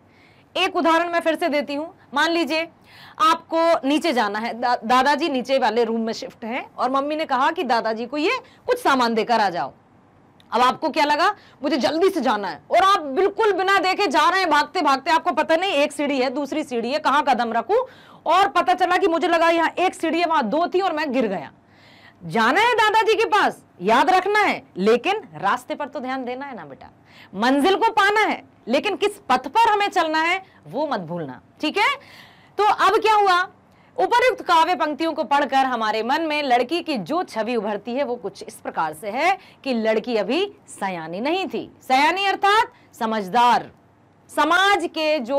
एक उदाहरण मैं फिर से देती हूँ मान लीजिए आपको नीचे जाना है दा, दादाजी नीचे वाले रूम में शिफ्ट हैं और मम्मी ने कहा कि दादाजी को ये कुछ सामान देकर आ जाओ अब आपको क्या लगा मुझे जल्दी से जाना है और आप बिल्कुल बिना देखे जा रहे हैं भागते भागते आपको पता नहीं एक सीढ़ी है दूसरी सीढ़ी है कहाँ कदम रखू और पता चला कि मुझे लगा यहाँ एक सीढ़ी है वहां दो थी और मैं गिर गया जाना है दादाजी के पास याद रखना है लेकिन रास्ते पर तो ध्यान देना है ना बेटा मंजिल को पाना है लेकिन किस पथ पर हमें चलना है वो मत भूलना ठीक है तो अब क्या हुआ उपरुक्त काव्य पंक्तियों को पढ़कर हमारे मन में लड़की की जो छवि उभरती है वो कुछ इस प्रकार से है कि लड़की अभी सयानी नहीं थी सयानी अर्थात समझदार समाज के जो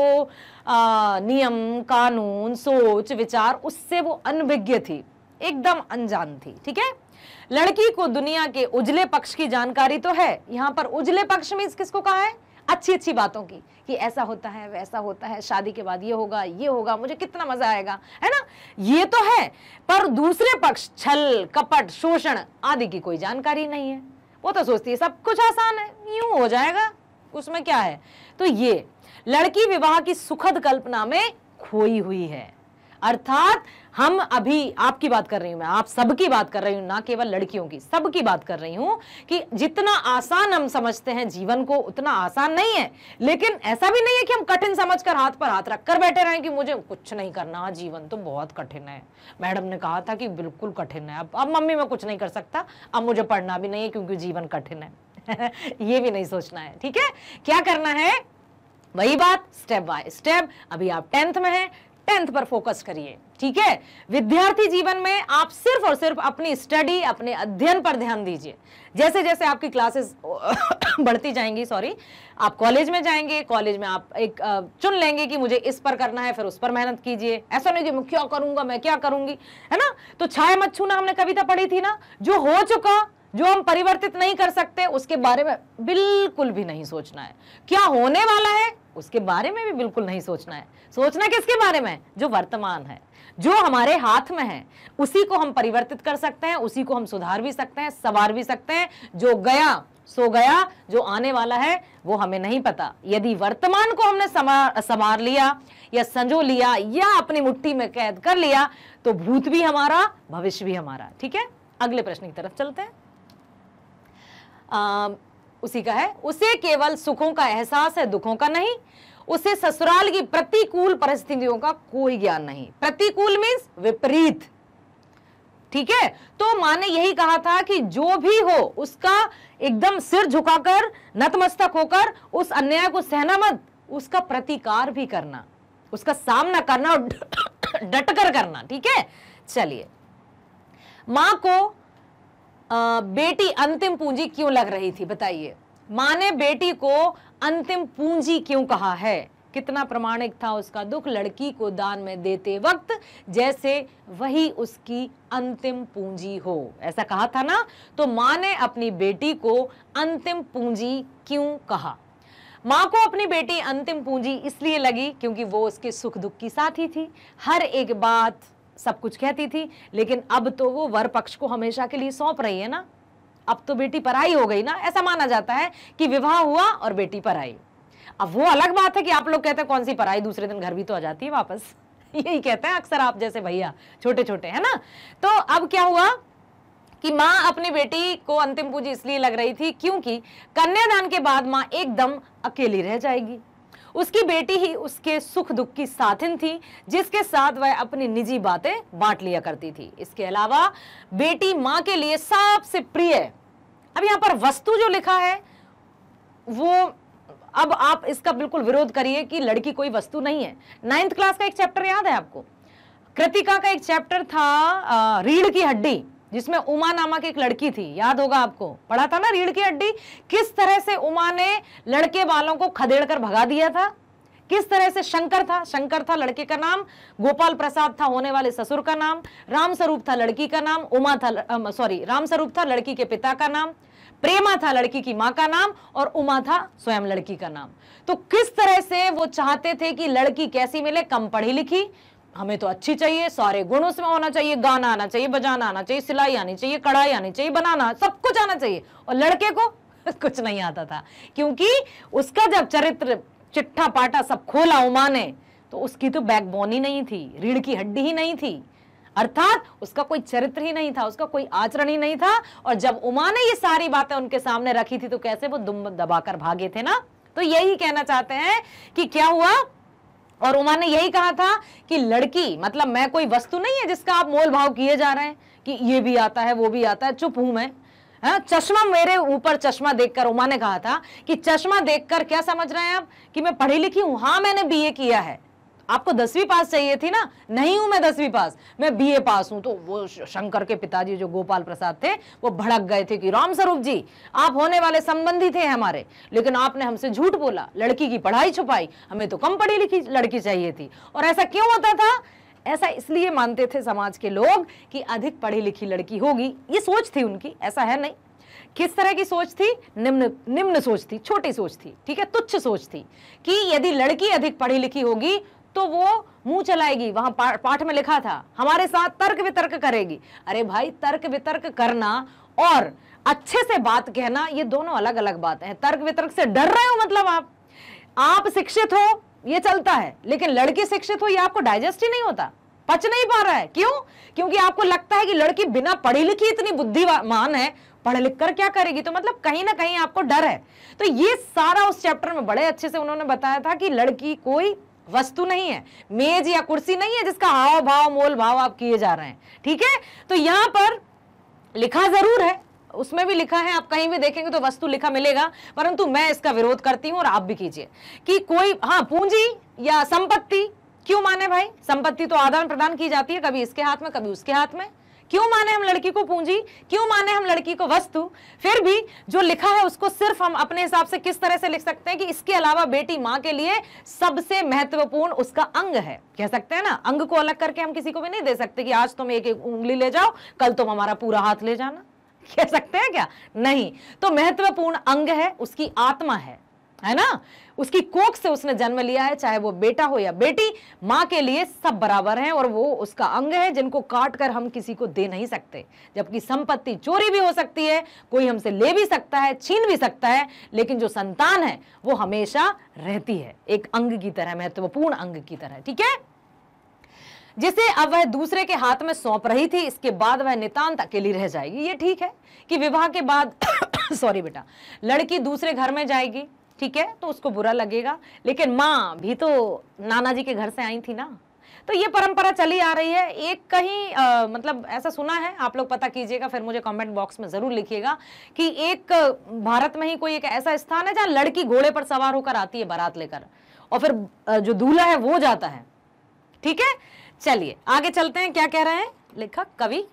आ, नियम कानून सोच विचार उससे वो अनभिज्ञ थी एकदम अनजान थी ठीक है लड़की को दुनिया के उजले पक्ष की जानकारी तो है यहां पर उजले पक्ष में किसको कहा है अच्छी अच्छी बातों की कि ऐसा होता है वैसा होता है शादी के बाद ये होगा ये होगा मुझे कितना मजा आएगा है ना ये तो है पर दूसरे पक्ष छल कपट शोषण आदि की कोई जानकारी नहीं है वो तो सोचती है सब कुछ आसान है यूं हो जाएगा उसमें क्या है तो ये लड़की विवाह की सुखद कल्पना में खोई हुई है अर्थात हम अभी आपकी बात कर रही हूं मैं आप सबकी बात कर रही हूँ ना केवल लड़कियों की सबकी बात कर रही हूँ कि जितना आसान हम समझते हैं जीवन को उतना आसान नहीं है लेकिन ऐसा भी नहीं है कि हम कठिन समझ कर हाथ पर हाथ रखकर बैठे रहें कि मुझे कुछ नहीं करना हाँ, जीवन तो बहुत कठिन है मैडम ने कहा था कि बिल्कुल कठिन है अब अब मम्मी मैं कुछ नहीं कर सकता अब मुझे पढ़ना भी नहीं है क्योंकि जीवन कठिन है ये भी नहीं सोचना है ठीक है क्या करना है वही बात स्टेप बाय स्टेप अभी आप टेंथ में हैं टेंथ पर फोकस करिए ठीक है विद्यार्थी जीवन में आप सिर्फ और सिर्फ अपनी स्टडी अपने अध्ययन पर ध्यान दीजिए जैसे जैसे आपकी क्लासेस बढ़ती जाएंगी सॉरी आप कॉलेज में जाएंगे कॉलेज में आप एक चुन लेंगे कि मुझे इस पर करना है फिर उस पर मेहनत कीजिए ऐसा नहीं कि मैं क्या करूंगा मैं क्या करूंगी है ना तो छाया मच्छू ना हमने कविता पढ़ी थी ना जो हो चुका जो हम परिवर्तित नहीं कर सकते उसके बारे में बिल्कुल भी नहीं सोचना है क्या होने वाला है उसके बारे में भी बिल्कुल नहीं सोचना है सोचना किसके बारे में जो वर्तमान है जो हमारे हाथ में है उसी को हम परिवर्तित कर सकते हैं उसी को हम सुधार भी सकते हैं सवार भी सकते हैं जो गया सो गया जो आने वाला है वो हमें नहीं पता यदि वर्तमान को हमने संवार संवार लिया या संजो लिया या अपनी मुट्ठी में कैद कर लिया तो भूत भी हमारा भविष्य भी हमारा ठीक है अगले प्रश्न की तरफ चलते हैं आ, उसी का है उसे केवल सुखों का एहसास है दुखों का नहीं उसे ससुराल की प्रतिकूल परिस्थितियों का कोई ज्ञान नहीं प्रतिकूल मीन्स विपरीत ठीक है तो माँ ने यही कहा था कि जो भी हो उसका एकदम सिर झुकाकर नतमस्तक होकर उस अन्याय को सहना मत उसका प्रतिकार भी करना उसका सामना करना और डटकर करना ठीक है चलिए मां को आ, बेटी अंतिम पूंजी क्यों लग रही थी बताइए माँ ने बेटी को अंतिम पूंजी क्यों कहा है कितना प्रमाणिक था उसका दुख लड़की को दान में देते वक्त जैसे वही उसकी अंतिम पूंजी हो ऐसा कहा था ना तो माँ ने अपनी बेटी को अंतिम पूंजी क्यों कहा माँ को अपनी बेटी अंतिम पूंजी इसलिए लगी क्योंकि वो उसके सुख दुख की साथी थी हर एक बात सब कुछ कहती थी लेकिन अब तो वो वर पक्ष को हमेशा के लिए सौंप रही है ना अब तो बेटी पराई हो गई ना ऐसा माना जाता है कि विवाह हुआ और बेटी पराई अब वो अलग बात है कि आप लोग कहते हैं कौन सी पराई दूसरे दिन घर भी तो आ जाती है वापस यही कहते हैं अक्सर आप जैसे भैया छोटे छोटे है ना तो अब क्या हुआ कि माँ अपनी बेटी को अंतिम पूजी इसलिए लग रही थी क्योंकि कन्यादान के बाद माँ एकदम अकेली रह जाएगी उसकी बेटी ही उसके सुख दुख की साथिन थी जिसके साथ वह अपनी निजी बातें बांट लिया करती थी इसके अलावा बेटी माँ के लिए सबसे प्रिय अब यहाँ पर वस्तु जो लिखा है वो अब आप इसका बिल्कुल विरोध करिए कि लड़की कोई वस्तु नहीं है नाइन्थ क्लास का एक चैप्टर याद है आपको कृतिका का एक चैप्टर था रीढ़ की हड्डी जिसमें उमा नामक एक लड़की थी याद होगा आपको पढ़ा था ना रीढ़ की हड्डी किस तरह से उमा ने लड़के बालों को खदेड़ कर भगा दिया था किस तरह से शंकर था शंकर था लड़के का नाम गोपाल प्रसाद था होने वाले ससुर का नाम रामस्वरूप था लड़की का नाम उमा था सॉरी रामस्वरूप था लड़की के पिता का नाम प्रेमा था लड़की की माँ का नाम और उमा था स्वयं लड़की का नाम तो किस तरह से वो चाहते थे कि लड़की कैसी मिले कम पढ़ी लिखी हमें तो अच्छी चाहिए सारे गुण उसमें होना चाहिए गाना आना चाहिए बजाना आना चाहिए सिलाई आनी चाहिए कढ़ाई आनी चाहिए बनाना सब कुछ आना चाहिए और लड़के को कुछ नहीं आता था क्योंकि उसका जब चरित्र चिट्ठा पाटा सब खोला उमा ने तो उसकी तो बैकबोन ही नहीं थी रीढ़ की हड्डी ही नहीं थी अर्थात उसका कोई चरित्र ही नहीं था उसका कोई आचरण ही नहीं था और जब उमा ने ये सारी बातें उनके सामने रखी थी तो कैसे वो दुम दबाकर भागे थे ना तो यही कहना चाहते हैं कि क्या हुआ और उमा ने यही कहा था कि लड़की मतलब मैं कोई वस्तु नहीं है जिसका आप मोल भाव किए जा रहे हैं कि ये भी आता है वो भी आता है चुप हूं मैं हाँ चश्मा मेरे ऊपर चश्मा देखकर उमा ने कहा था कि चश्मा देखकर क्या समझ रहे हैं आप कि मैं पढ़ी लिखी हूं हाँ मैंने बीए किया है आपको दसवीं पास चाहिए थी ना नहीं हूं मैं दसवीं पास मैं बीए पास हूं तो वो शंकर के पिताजी जो गोपाल प्रसाद थे वो भड़क गए थे कि राम स्वरूप जी आप होने वाले संबंधी थे हमारे लेकिन आपने हमसे झूठ बोला लड़की की पढ़ाई छुपाई हमें तो कम पढ़ी लिखी लड़की चाहिए थी और ऐसा क्यों होता था ऐसा इसलिए मानते थे समाज के लोग कि अधिक पढ़ी लिखी लड़की होगी ये सोच थी उनकी ऐसा है नहीं किस तरह की सोच थी निम्न निम्न सोच थी छोटी सोच थी ठीक है तुच्छ सोच थी कि यदि लड़की अधिक पढ़ी लिखी होगी तो वो मुंह चलाएगी वहां पा, पाठ में लिखा था हमारे साथ तर्क वितर्क करेगी अरे भाई तर्क वितर्क करना और अच्छे से बात कहना ये दोनों अलग अलग बात है तर्क वितर्क से डर रहे हो मतलब आप आप शिक्षित हो ये चलता है लेकिन लड़की शिक्षित हो ये आपको डाइजेस्ट ही नहीं होता पच नहीं पा रहा है क्यों क्योंकि आपको लगता है कि लड़की बिना पढ़ी लिखी इतनी बुद्धिमान है पढ़ लिख कर क्या करेगी तो मतलब कहीं ना कहीं आपको डर है तो ये सारा उस चैप्टर में बड़े अच्छे से उन्होंने बताया था कि लड़की कोई वस्तु नहीं है मेज या कुर्सी नहीं है जिसका हाव भाव मोल भाव आप किए जा रहे हैं ठीक है तो यहां पर लिखा जरूर है उसमें भी लिखा है आप कहीं भी देखेंगे तो वस्तु लिखा मिलेगा परंतु मैं इसका विरोध करती हूं और आप भी कीजिए कि कोई हाँ पूंजी या संपत्ति क्यों माने भाई संपत्ति तो आदान प्रदान की जाती है कभी इसके हाथ में कभी उसके हाथ में क्यों माने हम लड़की को पूंजी क्यों माने हम लड़की को वस्तु फिर भी जो लिखा है उसको सिर्फ हम अपने हिसाब से किस तरह से लिख सकते हैं कि इसके अलावा बेटी माँ के लिए सबसे महत्वपूर्ण उसका अंग है कह सकते हैं ना अंग को अलग करके हम किसी को भी नहीं दे सकते कि आज तुम एक एक उंगली ले जाओ कल तुम हमारा पूरा हाथ ले जाना कह सकते हैं क्या नहीं तो महत्वपूर्ण अंग है उसकी आत्मा है है ना उसकी कोख से उसने जन्म लिया है चाहे वो बेटा हो या बेटी माँ के लिए सब बराबर हैं और वो उसका अंग है जिनको काट कर हम किसी को दे नहीं सकते जबकि संपत्ति चोरी भी हो सकती है कोई हमसे ले भी सकता है छीन भी सकता है लेकिन जो संतान है वो हमेशा रहती है एक अंग की तरह महत्वपूर्ण अंग की तरह ठीक है जिसे अब वह दूसरे के हाथ में सौंप रही थी इसके बाद वह नितान्त अकेली रह जाएगी ये ठीक है कि विवाह के बाद सॉरी बेटा लड़की दूसरे घर में जाएगी ठीक है तो उसको बुरा लगेगा लेकिन माँ भी तो नाना जी के घर से आई थी ना तो ये परंपरा चली आ रही है एक कहीं आ, मतलब ऐसा सुना है आप लोग पता कीजिएगा फिर मुझे कमेंट बॉक्स में ज़रूर लिखिएगा कि एक भारत में ही कोई एक ऐसा स्थान है जहां लड़की घोड़े पर सवार होकर आती है बारात लेकर और फिर जो दूल्हा है वो जाता है ठीक है चलिए आगे चलते हैं क्या कह रहे हैं लेखक कवि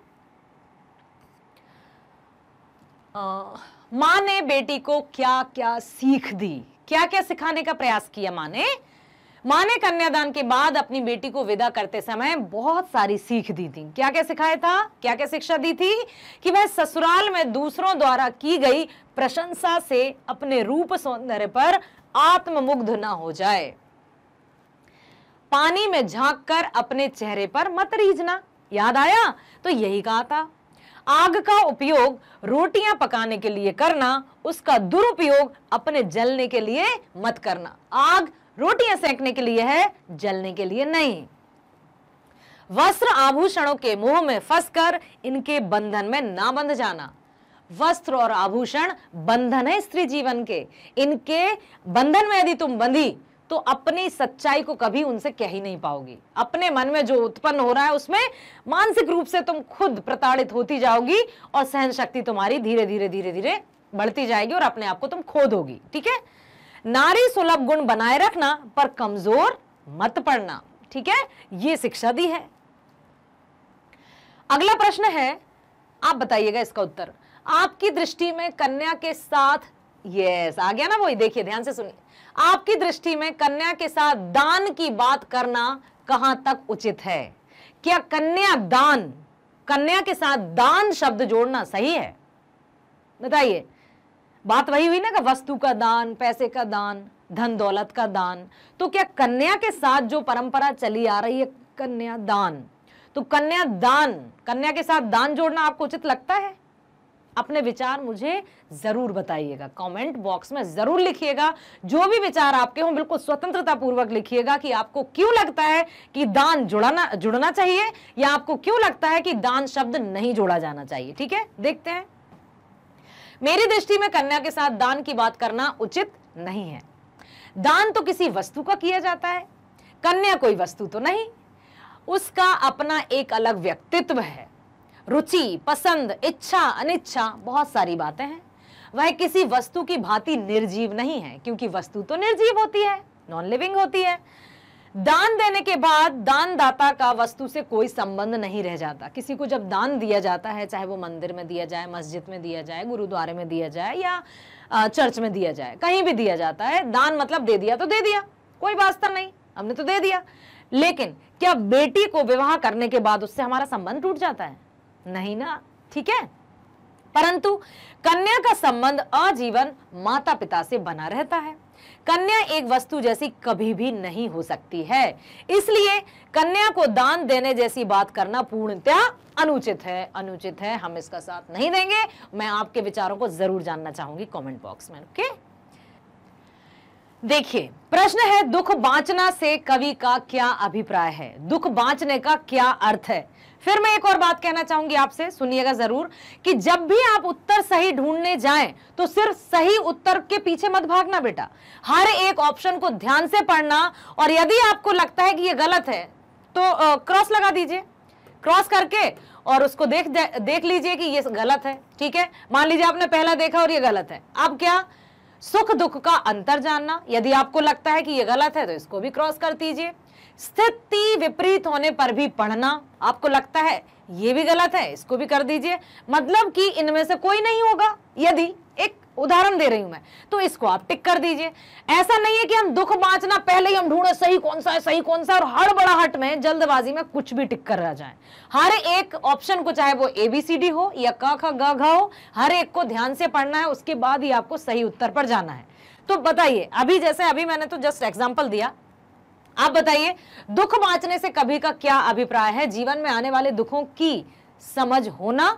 मां ने बेटी को क्या क्या सीख दी क्या क्या सिखाने का प्रयास किया मां ने मां ने कन्यादान के बाद अपनी बेटी को विदा करते समय बहुत सारी सीख दी थी क्या क्या सिखाया था क्या क्या शिक्षा दी थी कि वह ससुराल में दूसरों द्वारा की गई प्रशंसा से अपने रूप सौंदर्य पर आत्ममुग्ध ना हो जाए पानी में झांक कर अपने चेहरे पर मत रीझना याद आया तो यही कहा था आग का उपयोग रोटियां पकाने के लिए करना उसका दुरुपयोग अपने जलने के लिए मत करना आग रोटियां सेकने के लिए है जलने के लिए नहीं वस्त्र आभूषणों के मुंह में फंसकर इनके बंधन में ना बंध जाना वस्त्र और आभूषण बंधन है स्त्री जीवन के इनके बंधन में यदि तुम बंधी तो अपनी सच्चाई को कभी उनसे कह ही नहीं पाओगी अपने मन में जो उत्पन्न हो रहा है उसमें मानसिक रूप से तुम खुद प्रताड़ित होती जाओगी और सहन शक्ति तुम्हारी धीरे धीरे धीरे धीरे बढ़ती जाएगी और अपने आप को तुम खो दोगी ठीक है नारी सुलभ गुण बनाए रखना पर कमजोर मत पड़ना ठीक है ये शिक्षा दी है अगला प्रश्न है आप बताइएगा इसका उत्तर आपकी दृष्टि में कन्या के साथ यस आ गया ना वही देखिए ध्यान से सुनिए आपकी दृष्टि में कन्या के साथ दान की बात करना कहां तक उचित है क्या कन्या दान कन्या के साथ दान शब्द जोड़ना सही है बताइए बात वही हुई ना कि वस्तु का दान पैसे का दान धन दौलत का दान तो क्या कन्या के साथ जो परंपरा चली आ रही है कन्या दान तो कन्या दान कन्या के साथ दान जोड़ना आपको उचित लगता है अपने विचार मुझे ज़रूर बताइएगा कमेंट बॉक्स में ज़रूर लिखिएगा जो भी विचार आपके हों बिल्कुल स्वतंत्रता पूर्वक लिखिएगा कि आपको क्यों लगता है कि दान जुड़ाना जुड़ना चाहिए या आपको क्यों लगता है कि दान शब्द नहीं जोड़ा जाना चाहिए ठीक है देखते हैं मेरी दृष्टि में कन्या के साथ दान की बात करना उचित नहीं है दान तो किसी वस्तु का किया जाता है कन्या कोई वस्तु तो नहीं उसका अपना एक अलग व्यक्तित्व है रुचि पसंद इच्छा अनिच्छा बहुत सारी बातें हैं वह किसी वस्तु की भांति निर्जीव नहीं है क्योंकि वस्तु तो निर्जीव होती है नॉन लिविंग होती है दान देने के बाद दानदाता का वस्तु से कोई संबंध नहीं रह जाता किसी को जब दान दिया जाता है चाहे वो मंदिर में दिया जाए मस्जिद में दिया जाए गुरुद्वारे में दिया जाए या चर्च में दिया जाए कहीं भी दिया जाता है दान मतलब दे दिया तो दे दिया कोई वास्ता नहीं हमने तो दे दिया लेकिन क्या बेटी को विवाह करने के बाद उससे हमारा संबंध टूट जाता है नहीं ना ठीक है परंतु कन्या का संबंध आजीवन माता पिता से बना रहता है कन्या एक वस्तु जैसी कभी भी नहीं हो सकती है इसलिए कन्या को दान देने जैसी बात करना पूर्णतया अनुचित है अनुचित है हम इसका साथ नहीं देंगे मैं आपके विचारों को जरूर जानना चाहूंगी कमेंट बॉक्स में ओके देखिए प्रश्न है दुख बांचना से कवि का क्या अभिप्राय है दुख बांचने का क्या अर्थ है फिर मैं एक और बात कहना चाहूंगी आपसे सुनिएगा जरूर कि जब भी आप उत्तर सही ढूंढने जाएं तो सिर्फ सही उत्तर के पीछे मत भागना बेटा हर एक ऑप्शन को ध्यान से पढ़ना और यदि आपको लगता है कि ये गलत है तो क्रॉस लगा दीजिए क्रॉस करके और उसको देख देख लीजिए कि ये गलत है ठीक है मान लीजिए आपने पहला देखा और ये गलत है अब क्या सुख दुख का अंतर जानना यदि आपको लगता है कि ये गलत है तो इसको भी क्रॉस कर दीजिए स्थिति विपरीत होने पर भी पढ़ना आपको लगता है ये भी गलत है इसको भी कर दीजिए मतलब कि इनमें से कोई नहीं होगा यदि एक उदाहरण दे रही हूं मैं तो इसको आप टिक कर दीजिए ऐसा नहीं है कि हम दुख बांचना पहले ही हम ढूंढे सही कौन सा है सही कौन सा और हट में जल्दबाजी में कुछ भी टिक कर रह जाए हर एक ऑप्शन को चाहे वो एबीसीडी हो या क ख ग घ हो हर एक को ध्यान से पढ़ना है उसके बाद ही आपको सही उत्तर पर जाना है तो बताइए अभी जैसे अभी मैंने तो जस्ट एग्जाम्पल दिया आप बताइए दुख बांचने से कभी का क्या अभिप्राय है जीवन में आने वाले दुखों की समझ होना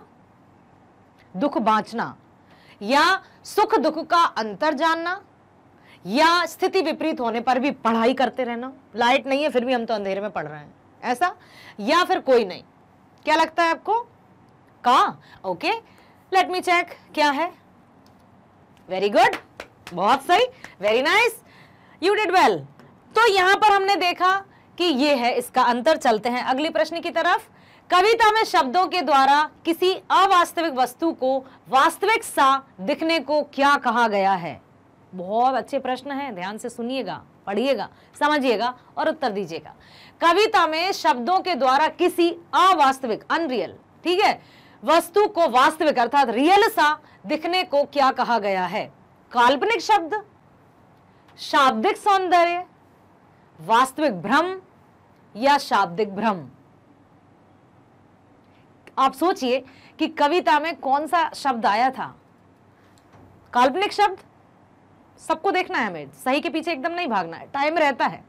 दुख बांचना या सुख दुख का अंतर जानना या स्थिति विपरीत होने पर भी पढ़ाई करते रहना लाइट नहीं है फिर भी हम तो अंधेरे में पढ़ रहे हैं ऐसा या फिर कोई नहीं क्या लगता है आपको का ओके लेट मी चेक क्या है वेरी गुड बहुत सही very nice you did well तो यहां पर हमने देखा कि ये है इसका अंतर चलते हैं अगली प्रश्न की तरफ कविता में शब्दों के द्वारा किसी अवास्तविक वस्तु को वास्तविक सा दिखने को क्या कहा गया है बहुत अच्छे प्रश्न है ध्यान से सुनिएगा पढ़िएगा समझिएगा और उत्तर दीजिएगा कविता में शब्दों के द्वारा किसी अवास्तविक अनरियल ठीक है वस्तु को वास्तविक अर्थात रियल सा दिखने को क्या कहा गया है काल्पनिक शब्द शाब्दिक सौंदर्य वास्तविक भ्रम या शाब्दिक भ्रम आप सोचिए कि कविता में कौन सा शब्द आया था काल्पनिक शब्द सबको देखना है हमें सही के पीछे एकदम नहीं भागना है टाइम रहता है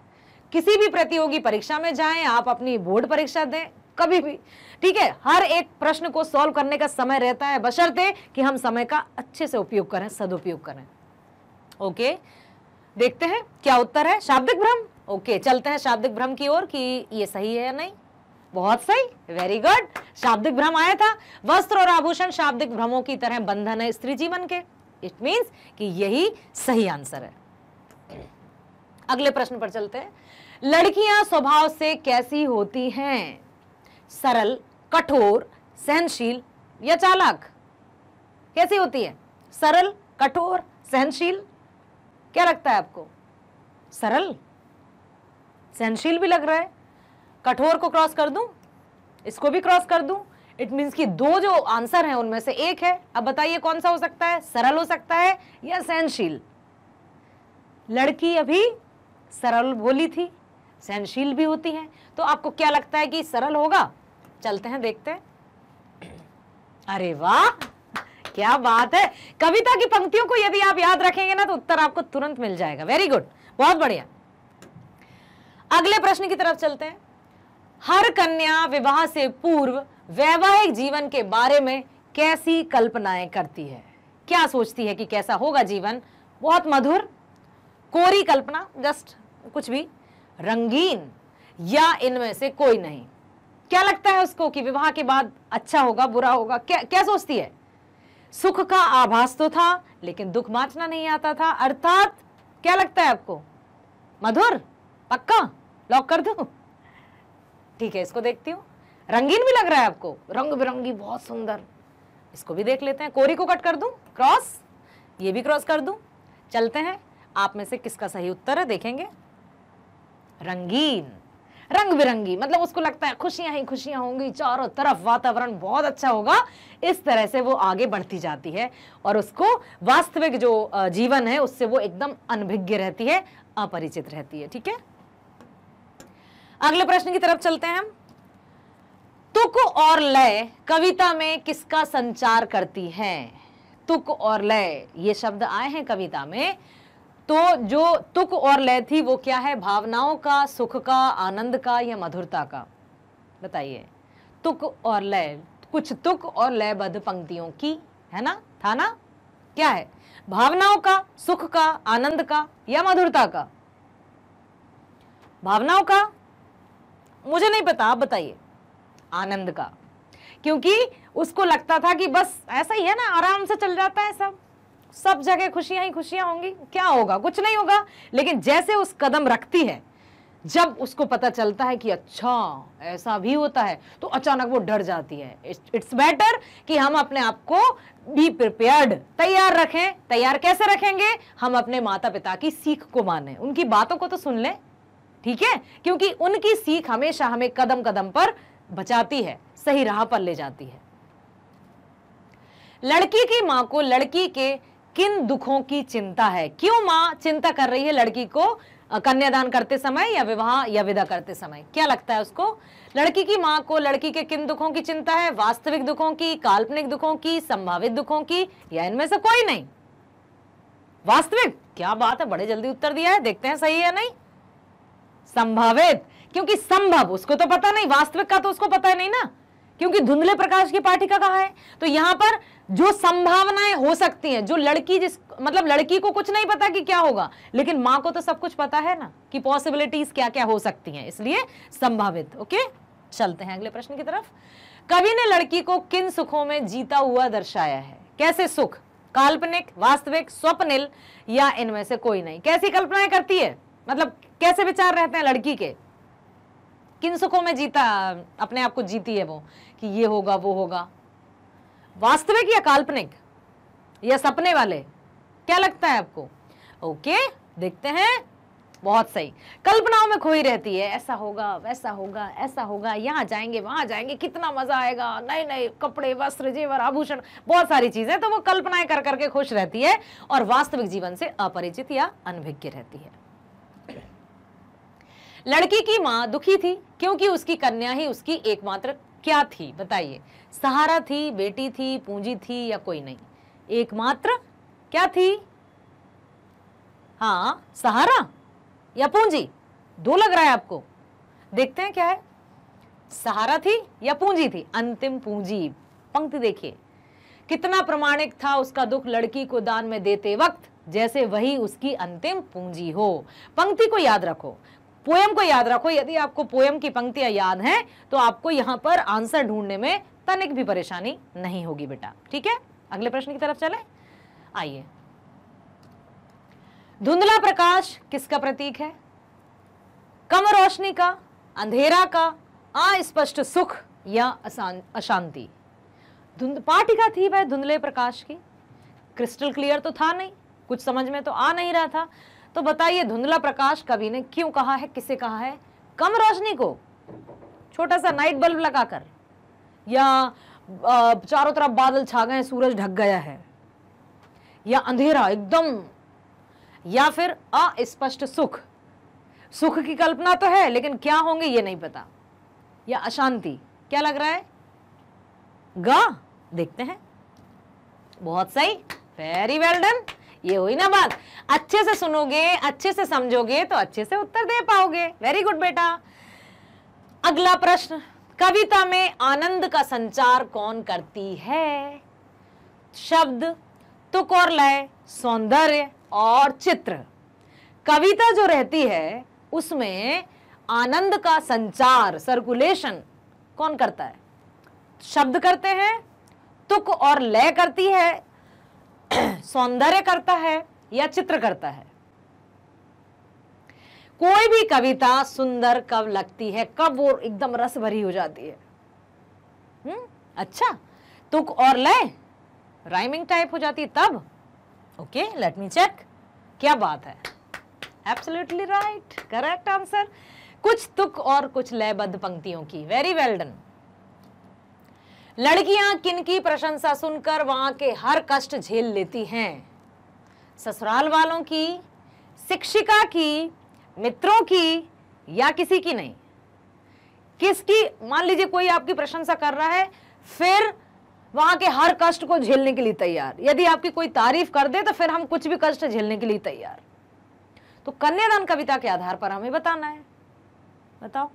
किसी भी प्रतियोगी परीक्षा में जाएं आप अपनी बोर्ड परीक्षा दें कभी भी ठीक है हर एक प्रश्न को सॉल्व करने का समय रहता है बशर्ते कि हम समय का अच्छे से उपयोग करें सदुपयोग करें ओके देखते हैं क्या उत्तर है शाब्दिक भ्रम ओके चलते हैं शाब्दिक भ्रम की ओर कि ये सही है या नहीं बहुत सही वेरी गुड शाब्दिक भ्रम आया था वस्त्र और आभूषण शाब्दिक भ्रमों की तरह बंधन है स्त्री जीवन के इट मीन्स कि यही सही आंसर है अगले प्रश्न पर चलते हैं लड़कियां स्वभाव से कैसी होती हैं सरल कठोर सहनशील या चालाक कैसी होती है सरल कठोर सहनशील क्या लगता है आपको सरल सहनशील भी लग रहा है कठोर को क्रॉस कर दूं इसको भी क्रॉस कर दूं इट मीन्स कि दो जो आंसर हैं उनमें से एक है अब बताइए कौन सा हो सकता है सरल हो सकता है या सहनशील लड़की अभी सरल बोली थी सहनशील भी होती है तो आपको क्या लगता है कि सरल होगा चलते हैं देखते हैं अरे वाह क्या बात है कविता की पंक्तियों को यदि आप याद रखेंगे ना तो उत्तर आपको तुरंत मिल जाएगा वेरी गुड बहुत बढ़िया अगले प्रश्न की तरफ चलते हैं हर कन्या विवाह से पूर्व वैवाहिक जीवन के बारे में कैसी कल्पनाएं करती है क्या सोचती है कि कैसा होगा जीवन बहुत मधुर कोरी कल्पना जस्ट कुछ भी रंगीन या इनमें से कोई नहीं क्या लगता है उसको कि विवाह के बाद अच्छा होगा बुरा होगा क्या क्या सोचती है सुख का आभास तो था लेकिन दुख माचना नहीं आता था अर्थात क्या लगता है आपको मधुर पक्का लॉक कर दू ठीक है इसको देखती हूँ रंगीन भी लग रहा है आपको रंग बिरंगी बहुत सुंदर इसको भी देख लेते हैं कोरी को कट कर दू क्रॉस ये भी क्रॉस कर दू चलते हैं आप में से किसका सही उत्तर है देखेंगे रंगीन रंग बिरंगी मतलब उसको लगता है खुशियां ही खुशियां होंगी चारों तरफ वातावरण बहुत अच्छा होगा इस तरह से वो आगे बढ़ती जाती है और उसको वास्तविक जो जीवन है उससे वो एकदम अनभिज्ञ रहती है अपरिचित रहती है ठीक है अगले प्रश्न की तरफ चलते हैं तुक और लय कविता में किसका संचार करती है तुक और लय ये शब्द आए हैं कविता में तो जो तुक और लय थी वो क्या है भावनाओं का सुख का आनंद का या मधुरता का बताइए तुक और लय कुछ तुक और लयबद्ध पंक्तियों की है ना था ना क्या है भावनाओं का सुख का आनंद का या मधुरता का भावनाओं का मुझे नहीं पता आप बताइए आनंद का क्योंकि उसको लगता था कि बस ऐसा ही है ना आराम से चल जाता है सब सब जगह खुशियां ही खुशियां होंगी क्या होगा कुछ नहीं होगा लेकिन जैसे उस कदम रखती है जब उसको पता चलता है कि अच्छा ऐसा भी होता है तो अचानक वो डर जाती है इट्स बेटर कि हम अपने आप को बी प्रिपेयर्ड तैयार रखें तैयार कैसे रखेंगे हम अपने माता पिता की सीख को माने उनकी बातों को तो सुन लें ठीक है क्योंकि उनकी सीख हमेशा हमें कदम कदम पर बचाती है सही राह पर ले जाती है लड़की की मां को लड़की के किन दुखों की चिंता है क्यों मां चिंता कर रही है लड़की को कन्यादान करते समय या विवाह या विदा करते समय क्या लगता है उसको लड़की की मां को लड़की के किन दुखों की चिंता है वास्तविक दुखों की काल्पनिक दुखों की संभावित दुखों की या इनमें से कोई नहीं वास्तविक क्या बात है बड़े जल्दी उत्तर दिया है देखते हैं सही है नहीं संभावित क्योंकि संभव उसको तो पता नहीं वास्तविक का तो उसको पता है नहीं ना क्योंकि धुंधले प्रकाश की का कहा है तो यहां पर जो संभावनाएं हो सकती हैं जो लड़की जिस मतलब लड़की को कुछ नहीं पता कि क्या होगा लेकिन माँ को तो सब कुछ पता है ना कि पॉसिबिलिटीज क्या क्या हो सकती हैं इसलिए संभावित ओके चलते हैं अगले प्रश्न की तरफ कवि ने लड़की को किन सुखों में जीता हुआ दर्शाया है कैसे सुख काल्पनिक वास्तविक स्वप्निल या इनमें से कोई नहीं कैसी कल्पनाएं करती है मतलब कैसे विचार रहते हैं लड़की के किन सुखों में जीता अपने आप को जीती है वो कि ये होगा वो होगा वास्तविक या काल्पनिक या सपने वाले क्या लगता है आपको ओके देखते हैं बहुत सही कल्पनाओं में खोई रहती है ऐसा होगा वैसा होगा ऐसा होगा यहाँ जाएंगे वहां जाएंगे कितना मजा आएगा नए नए कपड़े वस्त्र जेवर आभूषण बहुत सारी चीजें तो वो कल्पनाएं कर करके खुश रहती है और वास्तविक जीवन से अपरिचित या अनभिज्ञ रहती है लड़की की माँ दुखी थी क्योंकि उसकी कन्या ही उसकी एकमात्र क्या थी बताइए सहारा थी बेटी थी पूंजी थी या कोई नहीं एकमात्र क्या थी हाँ सहारा या पूंजी दो लग रहा है आपको देखते हैं क्या है सहारा थी या पूंजी थी अंतिम पूंजी पंक्ति देखिए कितना प्रमाणिक था उसका दुख लड़की को दान में देते वक्त जैसे वही उसकी अंतिम पूंजी हो पंक्ति को याद रखो पोएम को याद रखो यदि आपको पोएम की पंक्तियां याद हैं तो आपको यहां पर आंसर ढूंढने में तनिक भी परेशानी नहीं होगी बेटा ठीक है अगले प्रश्न की तरफ चले आइए धुंधला प्रकाश किसका प्रतीक है कम रोशनी का अंधेरा का अस्पष्ट सुख या अशांति धुंध पाटिका थी वह धुंधले प्रकाश की क्रिस्टल क्लियर तो था नहीं कुछ समझ में तो आ नहीं रहा था तो बताइए धुंधला प्रकाश कवि ने क्यों कहा है किसे कहा है कम रोशनी को छोटा सा नाइट बल्ब लगाकर या चारों तरफ बादल छा गए सूरज ढक गया है या अंधेरा एकदम या फिर अस्पष्ट सुख सुख की कल्पना तो है लेकिन क्या होंगे ये नहीं पता या अशांति क्या लग रहा है गा देखते हैं बहुत सही वेरी वेल डन ये हुई ना बात अच्छे से सुनोगे अच्छे से समझोगे तो अच्छे से उत्तर दे पाओगे वेरी गुड बेटा अगला प्रश्न कविता में आनंद का संचार कौन करती है शब्द तुक और लय सौंदर्य और चित्र कविता जो रहती है उसमें आनंद का संचार सर्कुलेशन कौन करता है शब्द करते हैं तुक और लय करती है सौंदर्य करता है या चित्र करता है कोई भी कविता सुंदर कब लगती है कब वो एकदम रस भरी हो जाती है हुँ? हम्म, अच्छा तुक और लय राइमिंग टाइप हो जाती है तब ओके लेट मी चेक क्या बात है एब्सोल्युटली राइट करेक्ट आंसर कुछ तुक और कुछ लयबद्ध पंक्तियों की वेरी वेल डन लड़कियां किनकी प्रशंसा सुनकर वहां के हर कष्ट झेल लेती हैं ससुराल वालों की शिक्षिका की मित्रों की या किसी की नहीं किसकी मान लीजिए कोई आपकी प्रशंसा कर रहा है फिर वहां के हर कष्ट को झेलने के लिए तैयार यदि आपकी कोई तारीफ कर दे तो फिर हम कुछ भी कष्ट झेलने के लिए तैयार तो कन्यादान कविता के आधार पर हमें बताना है बताओ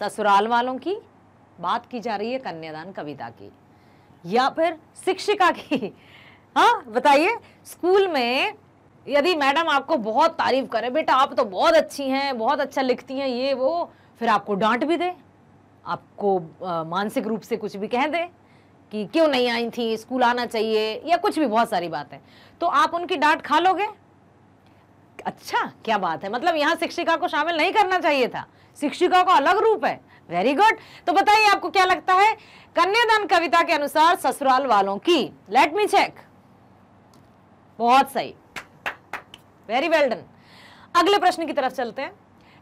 ससुराल वालों की बात की जा रही है कन्यादान कविता की या फिर शिक्षिका की हाँ बताइए स्कूल में यदि मैडम आपको बहुत तारीफ करे बेटा आप तो बहुत अच्छी हैं बहुत अच्छा लिखती हैं ये वो फिर आपको डांट भी दे आपको मानसिक रूप से कुछ भी कह दे कि क्यों नहीं आई थी स्कूल आना चाहिए या कुछ भी बहुत सारी बात है तो आप उनकी डांट खा लोगे अच्छा क्या बात है मतलब यहाँ शिक्षिका को शामिल नहीं करना चाहिए था शिक्षिका का अलग रूप है वेरी गुड तो बताइए आपको क्या लगता है कन्यादान कविता के अनुसार ससुराल वालों की लेट मी चेक बहुत सही वेरी वेल डन अगले प्रश्न की तरफ चलते हैं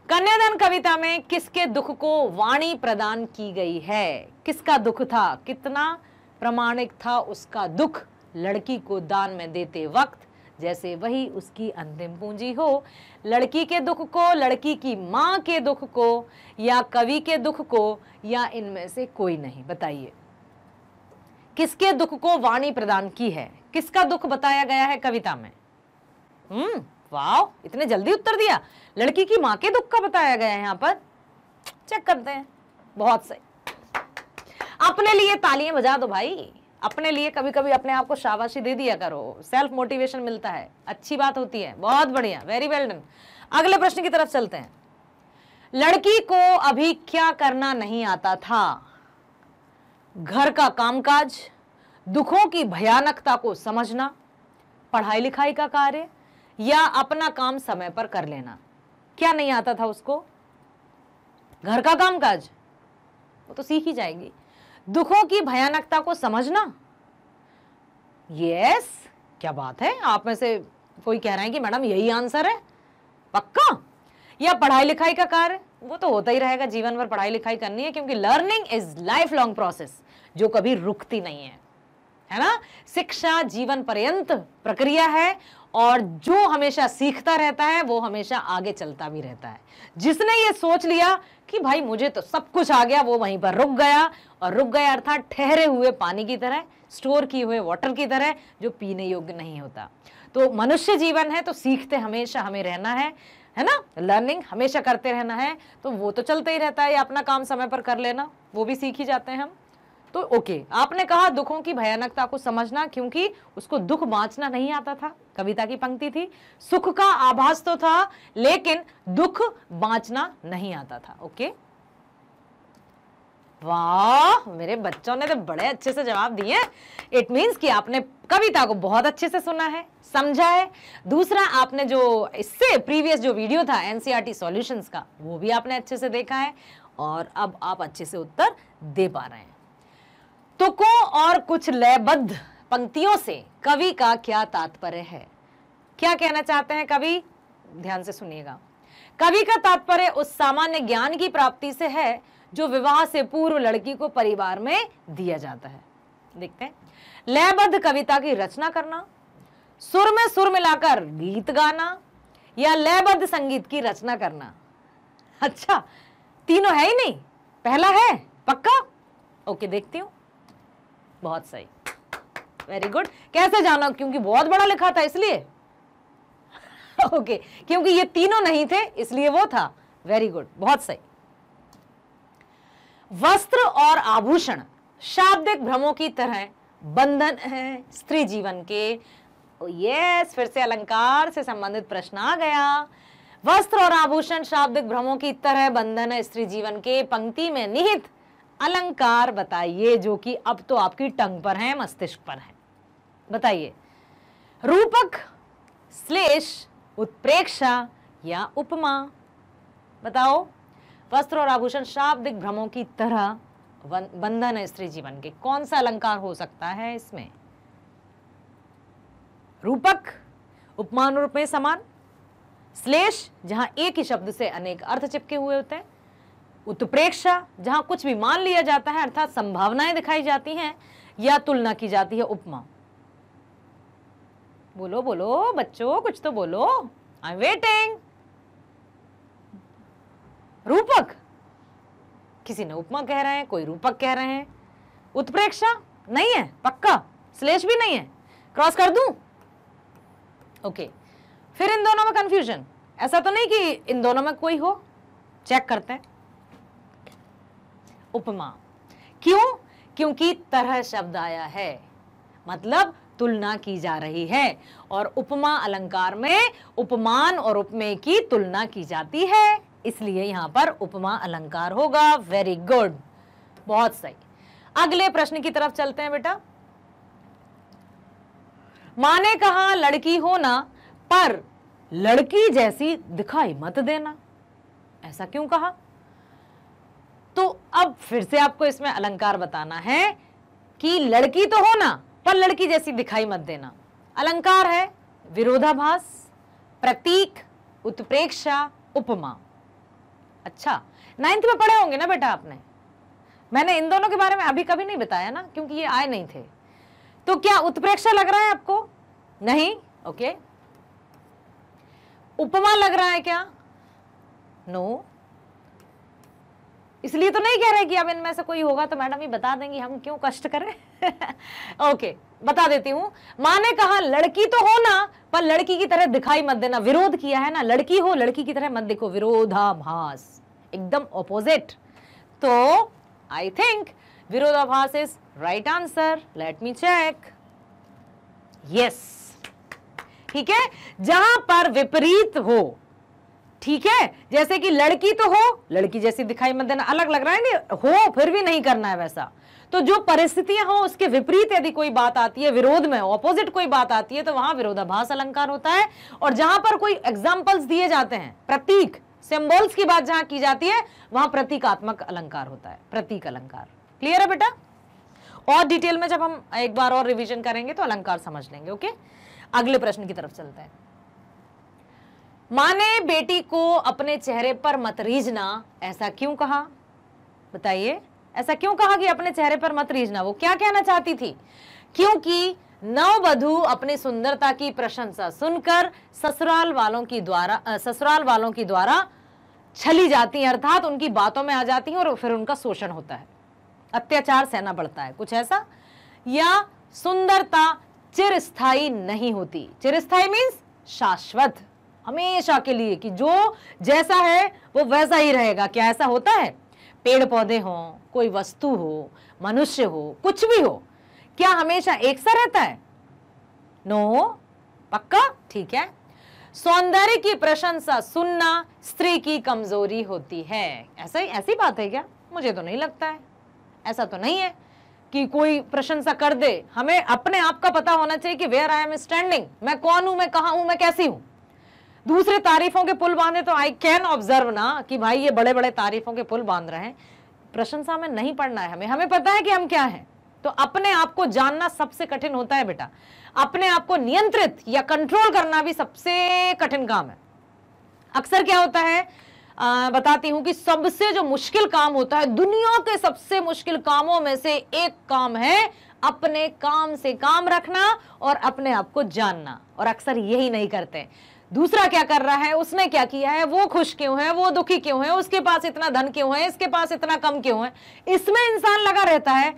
कन्यादान कविता में किसके दुख को वाणी प्रदान की गई है किसका दुख था कितना प्रमाणिक था उसका दुख लड़की को दान में देते वक्त जैसे वही उसकी अंतिम पूंजी हो लड़की के दुख को लड़की की माँ के दुख को या कवि के दुख को या इनमें से कोई नहीं बताइए किसके दुख को वाणी प्रदान की है किसका दुख बताया गया है कविता में हम्म वाह इतने जल्दी उत्तर दिया लड़की की माँ के दुख का बताया गया है यहाँ पर चेक करते हैं बहुत सही अपने लिए तालियां बजा दो भाई अपने लिए कभी कभी अपने आप को शाबाशी दे दिया करो सेल्फ मोटिवेशन मिलता है अच्छी बात होती है बहुत बढ़िया वेरी वेल डन अगले प्रश्न की तरफ चलते हैं लड़की को अभी क्या करना नहीं आता था घर का कामकाज दुखों की भयानकता को समझना पढ़ाई लिखाई का कार्य या अपना काम समय पर कर लेना क्या नहीं आता था उसको घर का कामकाज वो तो सीख ही जाएगी दुखों की भयानकता को समझना यस क्या बात है आप में से कोई कह रहा है कि मैडम यही आंसर है पक्का या पढ़ाई लिखाई का कार्य वो तो होता ही रहेगा जीवन भर पढ़ाई लिखाई करनी है क्योंकि learning is life long process जो कभी रुकती नहीं है है ना शिक्षा जीवन पर्यंत प्रक्रिया है और जो हमेशा सीखता रहता है वो हमेशा आगे चलता भी रहता है जिसने ये सोच लिया कि भाई मुझे तो सब कुछ आ गया वो वहीं पर रुक गया और रुक गया अर्थात ठहरे हुए पानी की तरह स्टोर किए हुए वाटर की तरह जो पीने योग्य नहीं होता तो मनुष्य जीवन है तो सीखते हमेशा हमें रहना है है ना लर्निंग हमेशा करते रहना है तो वो तो चलते ही रहता है या अपना काम समय पर कर लेना वो भी सीख ही जाते हैं हम तो ओके आपने कहा दुखों की भयानकता को समझना क्योंकि उसको दुख बांचना नहीं आता था कविता की पंक्ति थी सुख का आभास तो था लेकिन दुख बांचना नहीं आता था ओके वाह मेरे बच्चों ने तो बड़े अच्छे से जवाब दिए इट मीन्स कि आपने कविता को बहुत अच्छे से सुना है समझा है दूसरा आपने जो इससे प्रीवियस जो वीडियो था एनसीईआरटी सॉल्यूशंस e का वो भी आपने अच्छे से देखा है और अब आप अच्छे से उत्तर दे पा रहे हैं तुकों और कुछ लयबद्ध पंक्तियों से कवि का क्या तात्पर्य है क्या कहना चाहते हैं कवि ध्यान से सुनिएगा कवि का तात्पर्य उस सामान्य ज्ञान की प्राप्ति से है जो विवाह से पूर्व लड़की को परिवार में दिया जाता है देखते हैं लयबद्ध कविता की रचना करना सुर में सुर मिलाकर गीत गाना या लयबद्ध संगीत की रचना करना अच्छा तीनों है ही नहीं पहला है पक्का ओके देखती हूँ बहुत सही वेरी गुड कैसे जाना क्योंकि बहुत बड़ा लिखा था इसलिए ओके okay. क्योंकि ये तीनों नहीं थे इसलिए वो था वेरी गुड बहुत सही वस्त्र और आभूषण शाब्दिक भ्रमों की तरह बंधन है स्त्री जीवन के यस oh फिर से अलंकार से संबंधित प्रश्न आ गया वस्त्र और आभूषण शाब्दिक भ्रमों की तरह बंधन है स्त्री जीवन के पंक्ति में निहित अलंकार बताइए जो कि अब तो आपकी टंग पर है मस्तिष्क पर है बताइए रूपक श्लेष उत्प्रेक्षा या उपमा बताओ वस्त्र और आभूषण शाब्दिक भ्रमों की तरह बंधन है स्त्री जीवन के कौन सा अलंकार हो सकता है इसमें रूपक उपमान रूप में समान श्लेष जहां एक ही शब्द से अनेक अर्थ चिपके हुए होते हैं उत्प्रेक्षा जहां कुछ भी मान लिया जाता है अर्थात संभावनाएं दिखाई जाती हैं या तुलना की जाती है उपमा बोलो बोलो बच्चों कुछ तो बोलो आई एम वेटिंग रूपक किसी ने उपमा कह रहे हैं कोई रूपक कह रहे हैं उत्प्रेक्षा नहीं है पक्का श्लेष भी नहीं है क्रॉस कर दूं ओके फिर इन दोनों में कंफ्यूजन ऐसा तो नहीं कि इन दोनों में कोई हो चेक करते हैं उपमा क्यों क्योंकि तरह शब्द आया है मतलब तुलना की जा रही है और उपमा अलंकार में उपमान और उपमेय की तुलना की जाती है इसलिए यहां पर उपमा अलंकार होगा वेरी गुड बहुत सही अगले प्रश्न की तरफ चलते हैं बेटा मां ने कहा लड़की होना पर लड़की जैसी दिखाई मत देना ऐसा क्यों कहा अब फिर से आपको इसमें अलंकार बताना है कि लड़की तो हो ना पर लड़की जैसी दिखाई मत देना अलंकार है विरोधाभास प्रतीक उत्प्रेक्षा उपमा अच्छा नाइन्थ में पढ़े होंगे ना बेटा आपने मैंने इन दोनों के बारे में अभी कभी नहीं बताया ना क्योंकि ये आए नहीं थे तो क्या उत्प्रेक्षा लग रहा है आपको नहीं ओके उपमा लग रहा है क्या नो इसलिए तो नहीं कह रहे कि अब इनमें से कोई होगा तो मैडम ही बता देंगी हम क्यों कष्ट करें ओके बता देती हूँ माँ ने कहा लड़की तो हो ना पर लड़की की तरह दिखाई मत देना विरोध किया है ना लड़की हो लड़की की तरह मत देखो विरोधाभास एकदम ऑपोजिट तो आई थिंक विरोधाभास is right answer let me check yes ठीक है जहां पर विपरीत हो ठीक है जैसे कि लड़की तो हो लड़की जैसी दिखाई मत देना अलग लग रहा है हो फिर भी नहीं करना है वैसा तो जो परिस्थितियां हो उसके विपरीत यदि कोई बात आती है विरोध में ऑपोजिट कोई बात आती है तो वहां विरोधाभास अलंकार होता है और जहां पर कोई एग्जाम्पल्स दिए जाते हैं प्रतीक सिंबल्स की बात जहां की जाती है वहां प्रतीकात्मक अलंकार होता है प्रतीक अलंकार क्लियर है बेटा और डिटेल में जब हम एक बार और रिविजन करेंगे तो अलंकार समझ लेंगे ओके अगले प्रश्न की तरफ चलते हैं माँ ने बेटी को अपने चेहरे पर मत रीझना ऐसा क्यों कहा बताइए ऐसा क्यों कहा कि अपने चेहरे पर मत रीझना वो क्या कहना चाहती थी क्योंकि नववधु अपनी सुंदरता की प्रशंसा सुनकर ससुराल वालों की द्वारा ससुराल वालों की द्वारा छली जाती हैं अर्थात उनकी बातों में आ जाती हैं और फिर उनका शोषण होता है अत्याचार सहना पड़ता है कुछ ऐसा या सुंदरता चिरस्थाई नहीं होती चिरस्थाई मीन्स शाश्वत हमेशा के लिए कि जो जैसा है वो वैसा ही रहेगा क्या ऐसा होता है पेड़ पौधे हो कोई वस्तु हो मनुष्य हो कुछ भी हो क्या हमेशा एक सा रहता है नो पक्का ठीक है सौंदर्य की प्रशंसा सुनना स्त्री की कमजोरी होती है ऐसा ही ऐसी बात है क्या मुझे तो नहीं लगता है ऐसा तो नहीं है कि कोई प्रशंसा कर दे हमें अपने आप का पता होना चाहिए कि वेयर आई एम स्टैंडिंग मैं कौन हूं मैं कहा हूं मैं कैसी हूं दूसरे तारीफों के पुल बांधे तो आई कैन ऑब्जर्व ना कि भाई ये बड़े बड़े तारीफों के पुल बांध रहे हैं प्रशंसा में नहीं पढ़ना है हमें हमें पता है कि हम क्या हैं तो अपने आप को जानना सबसे कठिन होता है बेटा अपने आप को नियंत्रित या कंट्रोल करना भी सबसे कठिन काम है अक्सर क्या होता है आ, बताती हूं कि सबसे जो मुश्किल काम होता है दुनिया के सबसे मुश्किल कामों में से एक काम है अपने काम से काम रखना और अपने आप को जानना और अक्सर यही नहीं करते दूसरा क्या कर रहा है उसने क्या किया है वो खुश क्यों है वो दुखी क्यों है उसके पास इतना धन क्यों है इसके पास इतना कम क्यों है इसमें इंसान लगा रहता है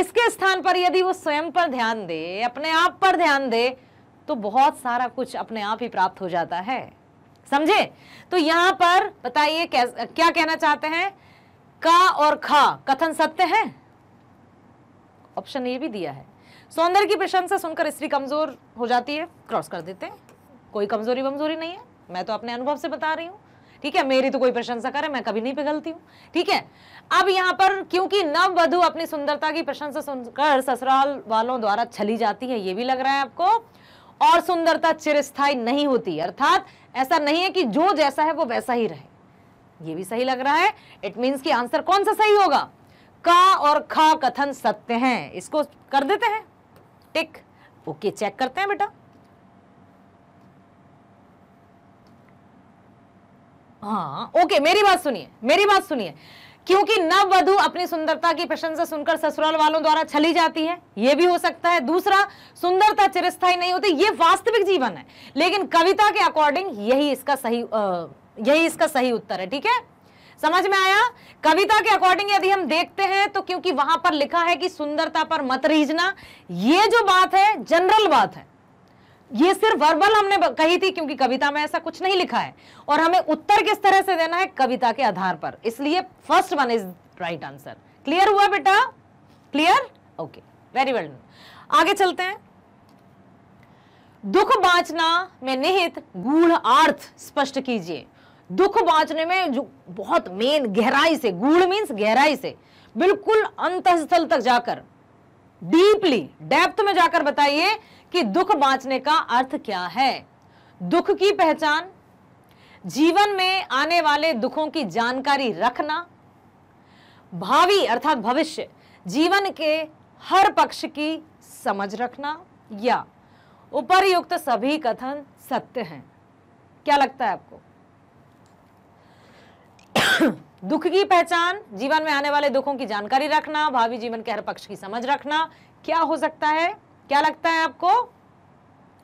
इसके स्थान पर यदि वो स्वयं पर ध्यान दे अपने आप पर ध्यान दे तो बहुत सारा कुछ अपने आप ही प्राप्त हो जाता है समझे तो यहां पर बताइए क्या कहना चाहते हैं का और खा कथन सत्य है ऑप्शन ये भी दिया है सौंदर्य की प्रशंसा सुनकर स्त्री कमजोर हो जाती है क्रॉस कर देते हैं कोई कमजोरी वमजोरी नहीं है मैं तो अपने अनुभव से बता रही हूँ ठीक है मेरी तो कोई प्रशंसा करे मैं कभी नहीं पिघलती हूँ ठीक है अब यहाँ पर क्योंकि नव वधु अपनी सुंदरता की प्रशंसा सुनकर ससुराल वालों द्वारा छली जाती है ये भी लग रहा है आपको और सुंदरता चिरस्थाई नहीं होती अर्थात ऐसा नहीं है कि जो जैसा है वो वैसा ही रहे ये भी सही लग रहा है इट मीन्स कि आंसर कौन सा सही होगा का और खा कथन सत्य हैं इसको कर देते हैं टिक ओके चेक करते हैं बेटा हाँ ओके मेरी बात सुनिए मेरी बात सुनिए क्योंकि नव वधु अपनी सुंदरता की प्रशंसा सुनकर ससुराल वालों द्वारा छली जाती है यह भी हो सकता है दूसरा सुंदरता चिरस्थाई नहीं होती ये वास्तविक जीवन है लेकिन कविता के अकॉर्डिंग यही इसका सही आ, यही इसका सही उत्तर है ठीक है समझ में आया कविता के अकॉर्डिंग यदि हम देखते हैं तो क्योंकि वहां पर लिखा है कि सुंदरता पर मत रीझना ये जो बात है जनरल बात है ये सिर्फ वर्बल हमने कही थी क्योंकि कविता में ऐसा कुछ नहीं लिखा है और हमें उत्तर किस तरह से देना है कविता के आधार पर इसलिए first one is right answer clear हुआ बेटा क्लियर ओके वेरी वेल आगे चलते हैं दुख बांचना में निहित गूढ़ अर्थ स्पष्ट कीजिए दुख बांचने में जो बहुत मेन गहराई से गूढ़ मीन्स गहराई से बिल्कुल अंतस्थल तक जाकर डीपली डेप्थ में जाकर बताइए कि दुख बांचने का अर्थ क्या है दुख की पहचान जीवन में आने वाले दुखों की जानकारी रखना भावी अर्थात भविष्य जीवन के हर पक्ष की समझ रखना या उपरयुक्त सभी कथन सत्य हैं क्या लगता है आपको दुख की पहचान जीवन में आने वाले दुखों की जानकारी रखना भावी जीवन के हर पक्ष की समझ रखना क्या हो सकता है क्या लगता है आपको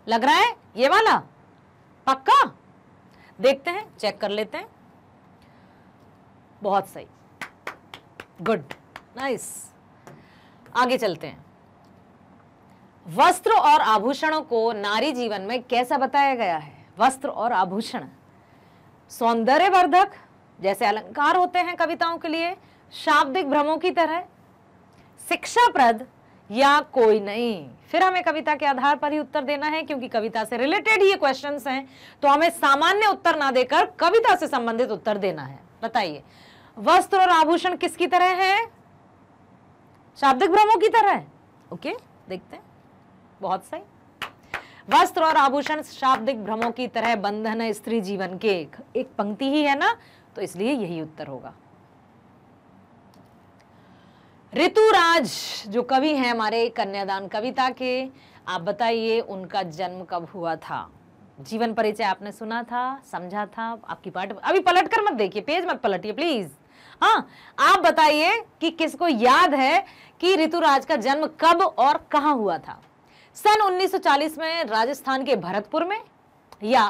लग रहा है ये वाला पक्का देखते हैं चेक कर लेते हैं बहुत सही गुड नाइस आगे चलते हैं वस्त्र और आभूषणों को नारी जीवन में कैसा बताया गया है वस्त्र और आभूषण सौंदर्य वर्धक जैसे अलंकार होते हैं कविताओं के लिए शाब्दिक भ्रमों की तरह शिक्षाप्रद या कोई नहीं फिर हमें कविता के आधार पर ही उत्तर देना है क्योंकि कविता से रिलेटेड ये क्वेश्चन हैं तो हमें सामान्य उत्तर ना देकर कविता से संबंधित उत्तर देना है बताइए वस्त्र और आभूषण किसकी तरह है शाब्दिक भ्रमों की तरह है ओके देखते हैं बहुत सही वस्त्र और आभूषण शाब्दिक भ्रमों की तरह बंधन है स्त्री जीवन के एक पंक्ति ही है ना तो इसलिए यही उत्तर होगा ऋतुराज जो कवि हैं हमारे कन्यादान कविता के आप बताइए उनका जन्म कब हुआ था जीवन परिचय आपने सुना था समझा था आपकी पाठ अभी पलट कर मत देखिए पेज मत पलटिए प्लीज हाँ आप बताइए कि किसको याद है कि ऋतुराज का जन्म कब और कहाँ हुआ था सन 1940 में राजस्थान के भरतपुर में या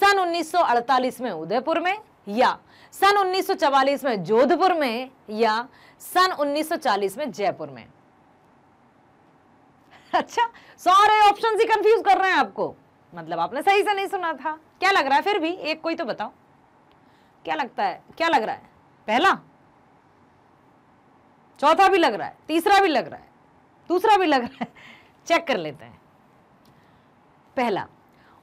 सन 1948 में उदयपुर में या सन 1944 में जोधपुर में या सन 1940 में जयपुर में अच्छा सारे ऑप्शन ही कंफ्यूज कर रहे हैं आपको मतलब आपने सही से नहीं सुना था क्या लग रहा है फिर भी एक कोई तो बताओ क्या लगता है क्या लग रहा है पहला चौथा भी लग रहा है तीसरा भी लग रहा है दूसरा भी लग रहा है चेक कर लेते हैं पहला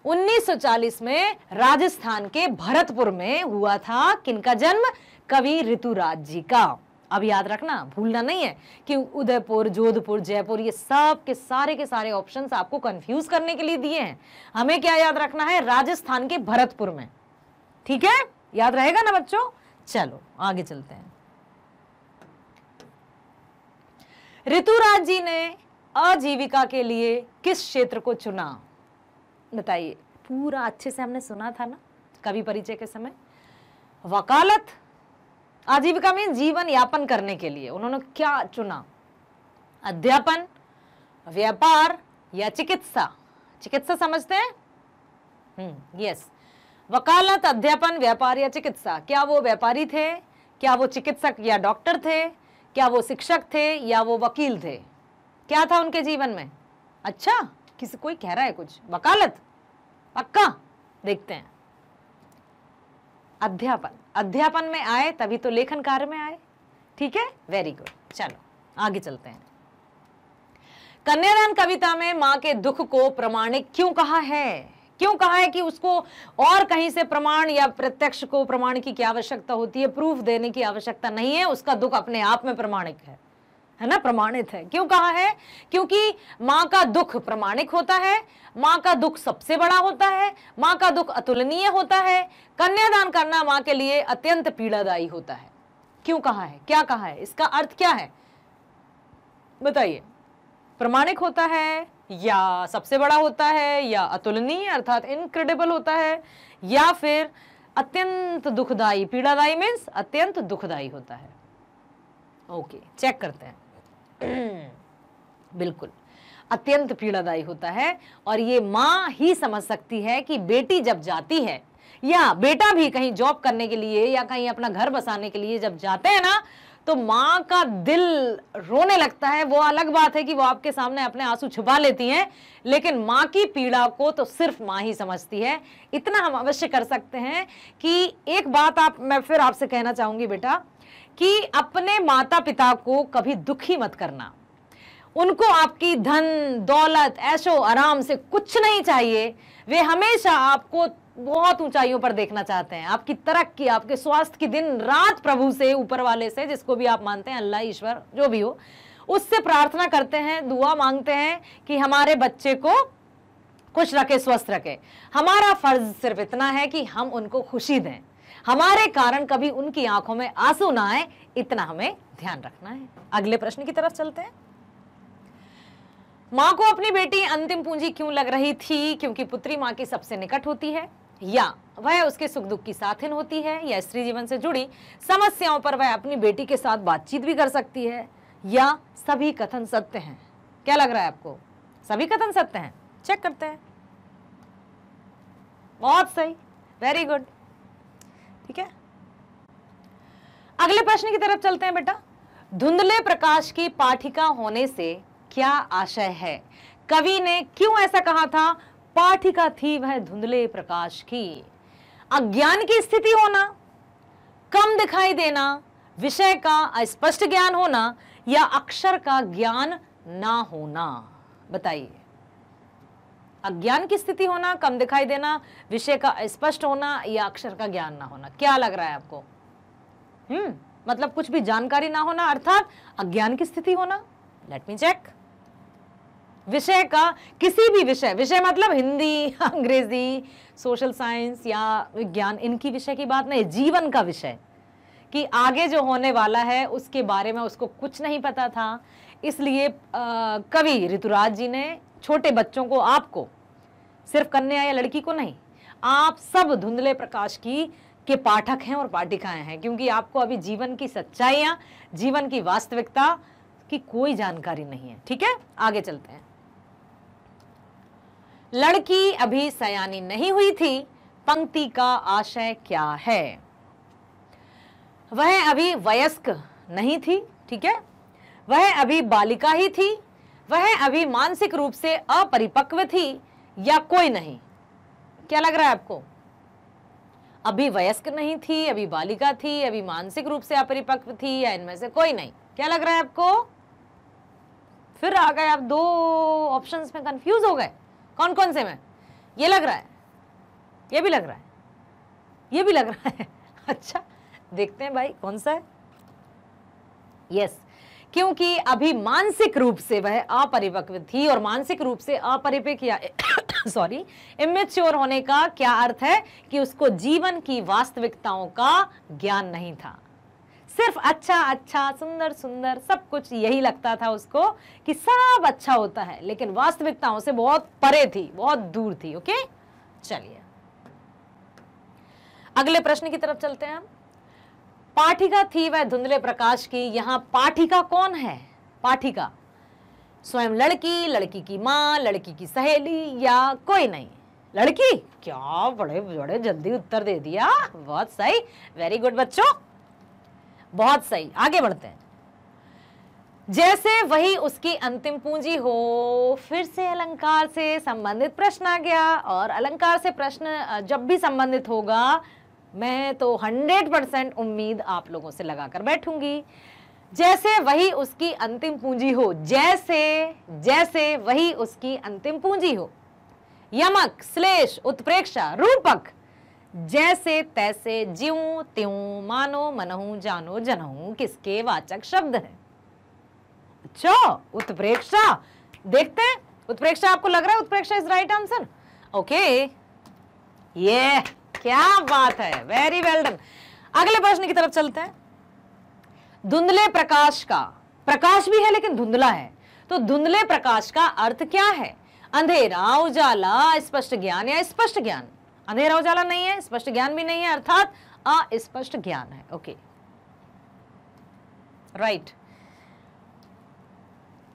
1940 में राजस्थान के भरतपुर में हुआ था किनका जन्म कवि ऋतुराज जी का अब याद रखना भूलना नहीं है कि उदयपुर जोधपुर जयपुर ये सब के सारे के सारे ऑप्शंस आपको कंफ्यूज करने के लिए दिए हैं हमें क्या याद रखना है राजस्थान के भरतपुर में ठीक है याद रहेगा ना बच्चों चलो आगे चलते हैं ऋतुराज जी ने आजीविका के लिए किस क्षेत्र को चुना बताइए पूरा अच्छे से हमने सुना था ना कवि परिचय के समय वकालत आजीविका में जीवन यापन करने के लिए उन्होंने क्या चुना अध्यापन व्यापार या चिकित्सा चिकित्सा समझते हैं हम्म यस वकालत अध्यापन व्यापार या चिकित्सा क्या वो व्यापारी थे क्या वो चिकित्सक या डॉक्टर थे क्या वो शिक्षक थे या वो वकील थे क्या था उनके जीवन में अच्छा किसी कोई कह रहा है कुछ वकालत पक्का देखते हैं अध्यापन अध्यापन में आए तभी तो लेखन कार्य में आए ठीक है वेरी गुड चलो आगे चलते हैं कन्यादान कविता में मां के दुख को प्रमाणिक क्यों कहा है क्यों कहा है कि उसको और कहीं से प्रमाण या प्रत्यक्ष को प्रमाण की क्या आवश्यकता होती है प्रूफ देने की आवश्यकता नहीं है उसका दुख अपने आप में प्रमाणिक है है ना प्रमाणित है क्यों कहा है क्योंकि माँ का दुख प्रमाणिक होता है माँ का दुख सबसे बड़ा होता है माँ का दुख अतुलनीय होता है कन्यादान करना माँ के लिए अत्यंत पीड़ादायी होता है क्यों कहा है क्या कहा है इसका अर्थ क्या है बताइए प्रमाणिक होता है या सबसे बड़ा होता है या अतुलनीय अर्थात इनक्रेडिबल होता है या फिर अत्यंत दुखदायी पीड़ादायी मीन्स अत्यंत दुखदायी होता है ओके okay, चेक करते हैं बिल्कुल अत्यंत पीड़ादायी होता है और ये माँ ही समझ सकती है कि बेटी जब जाती है या बेटा भी कहीं जॉब करने के लिए या कहीं अपना घर बसाने के लिए जब जाते हैं ना तो माँ का दिल रोने लगता है वो अलग बात है कि वो आपके सामने अपने आंसू छुपा लेती हैं लेकिन माँ की पीड़ा को तो सिर्फ माँ ही समझती है इतना हम अवश्य कर सकते हैं कि एक बात आप मैं फिर आपसे कहना चाहूंगी बेटा कि अपने माता पिता को कभी दुखी मत करना उनको आपकी धन दौलत ऐशो आराम से कुछ नहीं चाहिए वे हमेशा आपको बहुत ऊंचाइयों पर देखना चाहते हैं आपकी तरक्की आपके स्वास्थ्य की दिन रात प्रभु से ऊपर वाले से जिसको भी आप मानते हैं अल्लाह ईश्वर जो भी हो उससे प्रार्थना करते हैं दुआ मांगते हैं कि हमारे बच्चे को खुश रखे स्वस्थ रखे हमारा फर्ज सिर्फ इतना है कि हम उनको खुशी दें हमारे कारण कभी उनकी आंखों में आंसू ना आए इतना हमें ध्यान रखना है अगले प्रश्न की तरफ चलते हैं माँ को अपनी बेटी अंतिम पूंजी क्यों लग रही थी क्योंकि पुत्री माँ की सबसे निकट होती है या वह उसके सुख दुख की साथिन होती है या स्त्री जीवन से जुड़ी समस्याओं पर वह अपनी बेटी के साथ बातचीत भी कर सकती है या सभी कथन सत्य हैं क्या लग रहा है आपको सभी कथन सत्य हैं चेक करते हैं बहुत सही वेरी गुड ठीक है अगले प्रश्न की तरफ चलते हैं बेटा धुंधले प्रकाश की पाठिका होने से क्या आशय है कवि ने क्यों ऐसा कहा था पाठिका थी वह धुंधले प्रकाश की अज्ञान की स्थिति होना कम दिखाई देना विषय का अस्पष्ट ज्ञान होना या अक्षर का ज्ञान ना होना बताइए अज्ञान की स्थिति होना कम दिखाई देना विषय का स्पष्ट होना या अक्षर का ज्ञान ना होना क्या लग रहा है आपको हम्म मतलब कुछ भी जानकारी ना होना अर्थात अज्ञान की स्थिति होना लेट मी चेक विषय का किसी भी विषय विषय मतलब हिंदी अंग्रेजी सोशल साइंस या विज्ञान इनकी विषय की बात नहीं जीवन का विषय कि आगे जो होने वाला है उसके बारे में उसको कुछ नहीं पता था इसलिए कवि ऋतुराज जी ने छोटे बच्चों को आपको सिर्फ कन्या या लड़की को नहीं आप सब धुंधले प्रकाश की के पाठक हैं और पाठिकाएं हैं क्योंकि आपको अभी जीवन की सच्चाइयां जीवन की वास्तविकता की कोई जानकारी नहीं है ठीक है आगे चलते हैं लड़की अभी सयानी नहीं हुई थी पंक्ति का आशय क्या है वह अभी वयस्क नहीं थी ठीक है वह अभी बालिका ही थी वह अभी मानसिक रूप से अपरिपक्व थी या कोई नहीं क्या लग रहा है आपको अभी वयस्क नहीं थी अभी बालिका थी अभी मानसिक रूप से अपरिपक्व थी या इनमें से कोई नहीं क्या लग रहा है आपको फिर आ गए आप दो ऑप्शंस में कंफ्यूज हो गए कौन कौन से में ये लग रहा है ये भी लग रहा है ये भी लग रहा है अच्छा देखते हैं भाई कौन सा है यस yes. क्योंकि अभी मानसिक रूप से वह अपरिपक्व थी और मानसिक रूप से अपरिपक् सॉरी इमेच्योर होने का क्या अर्थ है कि उसको जीवन की वास्तविकताओं का ज्ञान नहीं था सिर्फ अच्छा अच्छा सुंदर सुंदर सब कुछ यही लगता था उसको कि सब अच्छा होता है लेकिन वास्तविकताओं से बहुत परे थी बहुत दूर थी ओके चलिए अगले प्रश्न की तरफ चलते हैं हम पाठिका थी वह धुंधले प्रकाश की यहाँ पाठिका कौन है पाठिका स्वयं लड़की लड़की की माँ लड़की की सहेली या कोई नहीं लड़की क्या बड़े बड़े जल्दी उत्तर दे दिया बहुत सही वेरी गुड बच्चों बहुत सही आगे बढ़ते हैं जैसे वही उसकी अंतिम पूंजी हो फिर से अलंकार से संबंधित प्रश्न आ गया और अलंकार से प्रश्न जब भी संबंधित होगा मैं तो हंड्रेड परसेंट उम्मीद आप लोगों से लगाकर बैठूंगी जैसे वही उसकी अंतिम पूंजी हो जैसे जैसे वही उसकी अंतिम पूंजी हो यमक श्लेष उत्प्रेक्षा रूपक जैसे तैसे ज्यू त्यों मानो मनहू जानो जनहू किसके वाचक शब्द है अच्छा उत्प्रेक्षा देखते हैं उत्प्रेक्षा आपको लग रहा है उत्प्रेक्षा इज राइट आंसर ओके ये क्या बात है वेरी वेल डन अगले प्रश्न की तरफ चलते हैं धुंधले प्रकाश का प्रकाश भी है लेकिन धुंधला है तो धुंधले प्रकाश का अर्थ क्या है अंधेरा उजाला स्पष्ट ज्ञान या स्पष्ट ज्ञान अंधेरा उजाला नहीं है स्पष्ट ज्ञान भी नहीं है अर्थात अस्पष्ट ज्ञान है ओके राइट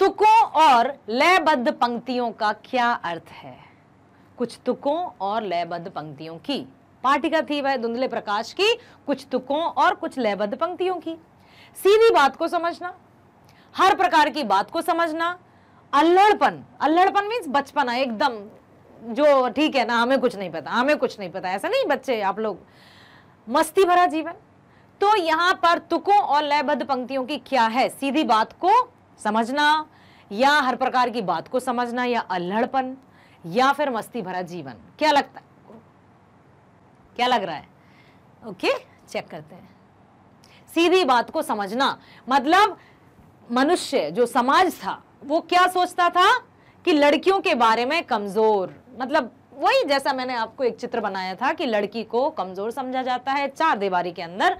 तुकों और लयबद्ध पंक्तियों का क्या अर्थ है कुछ तुकों और लयबद्ध पंक्तियों की का थीम है धुंधले प्रकाश की कुछ तुकों और कुछ लयबद्ध पंक्तियों की सीधी बात को समझना हर प्रकार की बात को समझना अल्लड़पन अल्लड़पन मीन्स बचपना एकदम जो ठीक है ना हमें कुछ नहीं पता हमें कुछ नहीं पता ऐसा नहीं बच्चे आप लोग मस्ती भरा जीवन तो यहां पर तुकों और लयबद्ध पंक्तियों की क्या है सीधी बात को समझना या हर प्रकार की बात को समझना या अल्हड़पन या फिर मस्ती भरा जीवन क्या लगता है क्या लग रहा है ओके चेक करते हैं सीधी बात को समझना मतलब मनुष्य जो समाज था वो क्या सोचता था कि लड़कियों के बारे में कमजोर मतलब वही जैसा मैंने आपको एक चित्र बनाया था कि लड़की को कमजोर समझा जाता है चार दीवारी के अंदर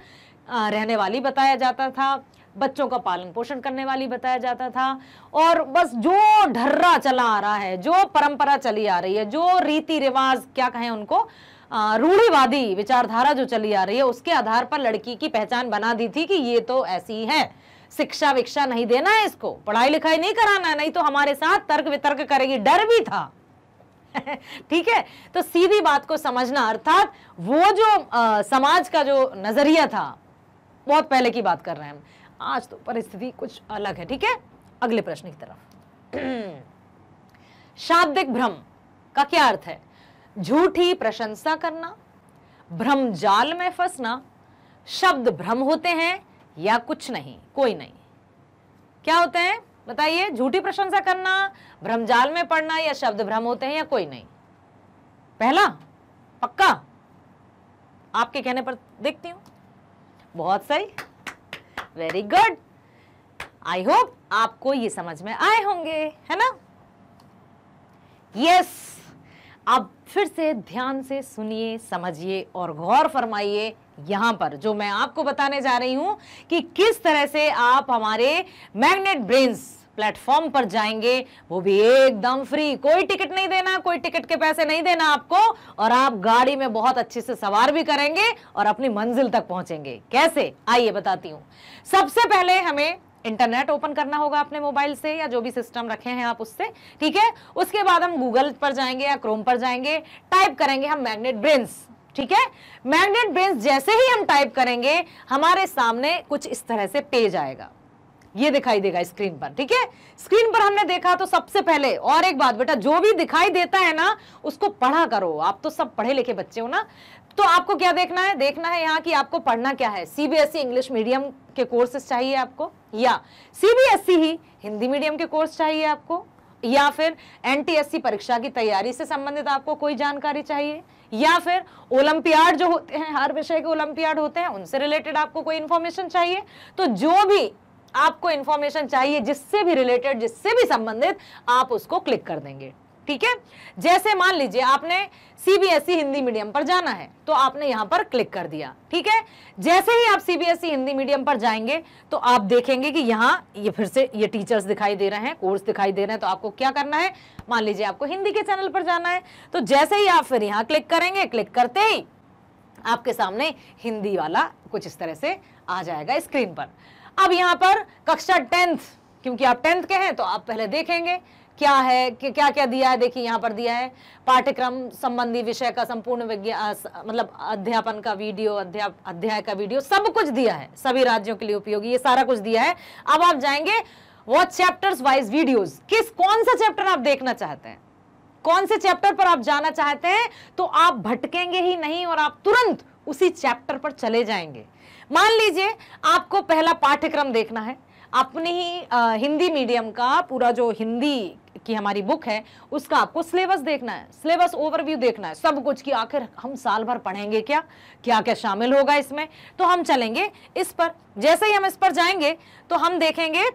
रहने वाली बताया जाता था बच्चों का पालन पोषण करने वाली बताया जाता था और बस जो ढर्रा चला आ रहा है जो परंपरा चली आ रही है जो रीति रिवाज क्या कहें उनको रूढ़ीवादी विचारधारा जो चली आ रही है उसके आधार पर लड़की की पहचान बना दी थी कि ये तो ऐसी है शिक्षा विक्षा नहीं देना है इसको पढ़ाई लिखाई नहीं कराना नहीं तो हमारे साथ तर्क वितर्क करेगी डर भी था ठीक है तो सीधी बात को समझना अर्थात वो जो आ, समाज का जो नजरिया था बहुत पहले की बात कर रहे हैं हम आज तो परिस्थिति कुछ अलग है ठीक है अगले प्रश्न की तरफ शाब्दिक भ्रम का क्या अर्थ है झूठी प्रशंसा करना भ्रम जाल में फंसना शब्द भ्रम होते हैं या कुछ नहीं कोई नहीं क्या होते हैं बताइए झूठी प्रशंसा करना भ्रमजाल में पड़ना या शब्द भ्रम होते हैं या कोई नहीं पहला पक्का आपके कहने पर देखती हूं बहुत सही वेरी गुड आई होप आपको ये समझ में आए होंगे है ना यस yes. आप फिर से ध्यान से सुनिए समझिए और गौर फरमाइए यहां पर जो मैं आपको बताने जा रही हूं कि किस तरह से आप हमारे मैग्नेट ब्रेन्स प्लेटफॉर्म पर जाएंगे वो भी एकदम फ्री कोई टिकट नहीं देना कोई टिकट के पैसे नहीं देना आपको और आप गाड़ी में बहुत अच्छे से सवार भी करेंगे और अपनी मंजिल तक पहुंचेंगे कैसे आइए बताती हूं सबसे पहले हमें इंटरनेट ओपन करना होगा अपने मोबाइल से या जो भी सिस्टम रखे हैं आप उससे ठीक है उसके बाद हम गूगल पर जाएंगे या क्रोम पर जाएंगे टाइप करेंगे हम मैग्नेट ब्रेन्स ठीक है मैग्नेट ब्रेन्स जैसे ही हम टाइप करेंगे हमारे सामने कुछ इस तरह से पेज आएगा ये दिखाई देगा स्क्रीन पर ठीक है स्क्रीन पर हमने देखा तो सबसे पहले और एक बात बेटा जो भी दिखाई देता है ना उसको पढ़ा करो आप तो सब पढ़े लिखे बच्चे हो ना तो आपको क्या देखना है देखना है यहाँ कि आपको पढ़ना क्या है सीबीएसई इंग्लिश मीडियम के कोर्सेस चाहिए आपको या सीबीएसई e ही हिंदी मीडियम के कोर्स चाहिए आपको या फिर एनटीएससी परीक्षा की तैयारी से संबंधित आपको कोई जानकारी चाहिए या फिर ओलंपियाड जो होते हैं हर विषय के ओलंपियाड होते हैं उनसे रिलेटेड आपको कोई इंफॉर्मेशन चाहिए तो जो भी आपको इन्फॉर्मेशन चाहिए जिससे भी रिलेटेड जिससे भी संबंधित आप उसको क्लिक कर देंगे ठीक है जैसे मान लीजिए आपने सीबीएसई e हिंदी मीडियम पर जाना है तो आपने यहां पर क्लिक कर दिया ठीक है जैसे ही आप सीबीएसई e हिंदी मीडियम पर जाएंगे तो आप देखेंगे कि यहां ये फिर से ये टीचर्स दिखाई दे रहे हैं कोर्स दिखाई दे रहे हैं तो आपको क्या करना है मान लीजिए आपको हिंदी के चैनल पर जाना है तो जैसे ही आप फिर यहां क्लिक करेंगे क्लिक करते ही आपके सामने हिंदी वाला कुछ इस तरह से आ जाएगा स्क्रीन पर अब यहां पर कक्षा टेंथ क्योंकि आप टेंथ के हैं तो आप पहले देखेंगे क्या है कि क्या क्या दिया है देखिए यहाँ पर दिया है पाठ्यक्रम संबंधी विषय का संपूर्ण मतलब अध्यापन का वीडियो अध्याप अध्याय का वीडियो सब कुछ दिया है सभी राज्यों के लिए उपयोगी ये सारा कुछ दिया है अब आप जाएंगे वो चैप्टर्स वाइज वीडियोस किस कौन सा चैप्टर आप देखना चाहते हैं कौन से चैप्टर पर आप जाना चाहते हैं तो आप भटकेंगे ही नहीं और आप तुरंत उसी चैप्टर पर चले जाएंगे मान लीजिए आपको पहला पाठ्यक्रम देखना है अपने ही आ, हिंदी मीडियम का पूरा जो हिंदी की हमारी बुक है उसका आपको सिलेबस देखना है सिलेबस ओवरव्यू देखना है सब कुछ की आखिर हम साल भर पढ़ेंगे क्या क्या क्या शामिल होगा इसमें तो हम चलेंगे इस पर जैसे ही हम इस पर जाएंगे तो हम देखेंगे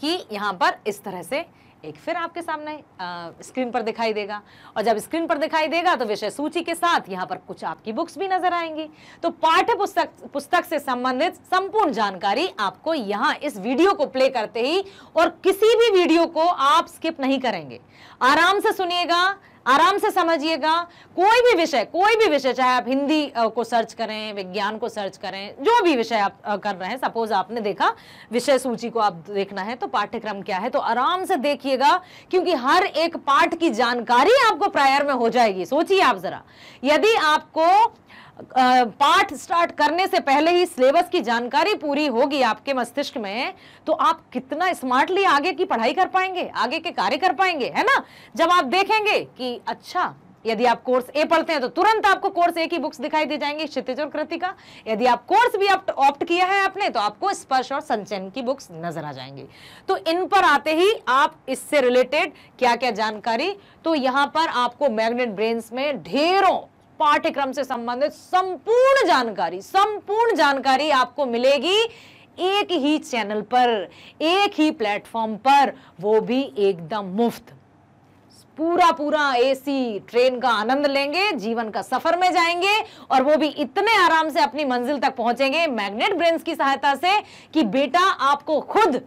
कि यहाँ पर इस तरह से एक फिर आपके सामने स्क्रीन पर दिखाई देगा और जब स्क्रीन पर दिखाई देगा तो विषय सूची के साथ यहाँ पर कुछ आपकी बुक्स भी नजर आएंगी तो पाठ्य पुस्तक पुस्तक से संबंधित संपूर्ण जानकारी आपको यहाँ इस वीडियो को प्ले करते ही और किसी भी वीडियो को आप स्किप नहीं करेंगे आराम से सुनिएगा आराम से समझिएगा कोई भी विषय कोई भी विषय चाहे आप हिंदी को सर्च करें विज्ञान को सर्च करें जो भी विषय आप कर रहे हैं सपोज आपने देखा विषय सूची को आप देखना है तो पाठ्यक्रम क्या है तो आराम से देखिएगा क्योंकि हर एक पाठ की जानकारी आपको प्रायर में हो जाएगी सोचिए आप जरा यदि आपको पाठ स्टार्ट करने से पहले ही सिलेबस की जानकारी पूरी होगी आपके मस्तिष्क में तो आप कितना स्मार्टली आगे की पढ़ाई कर पाएंगे आगे के कार्य कर पाएंगे है ना जब आप देखेंगे कि अच्छा यदि आप कोर्स ए पढ़ते हैं तो तुरंत आपको कोर्स ए की बुक्स दिखाई दे जाएंगी क्षितिज और कृति का यदि आप कोर्स भी ऑप्ट किया है आपने तो आपको स्पर्श और संचयन की बुक्स नजर आ जाएंगी तो इन पर आते ही आप इससे रिलेटेड क्या क्या जानकारी तो यहां पर आपको मैग्नेट ब्रेन्स में ढेरों पाठ्यक्रम से संबंधित संपूर्ण जानकारी संपूर्ण जानकारी आपको मिलेगी एक ही चैनल पर एक ही प्लेटफॉर्म पर वो भी एकदम मुफ्त पूरा पूरा एसी ट्रेन का आनंद लेंगे जीवन का सफर में जाएंगे और वो भी इतने आराम से अपनी मंजिल तक पहुंचेंगे मैग्नेट ब्रेन्स की सहायता से कि बेटा आपको खुद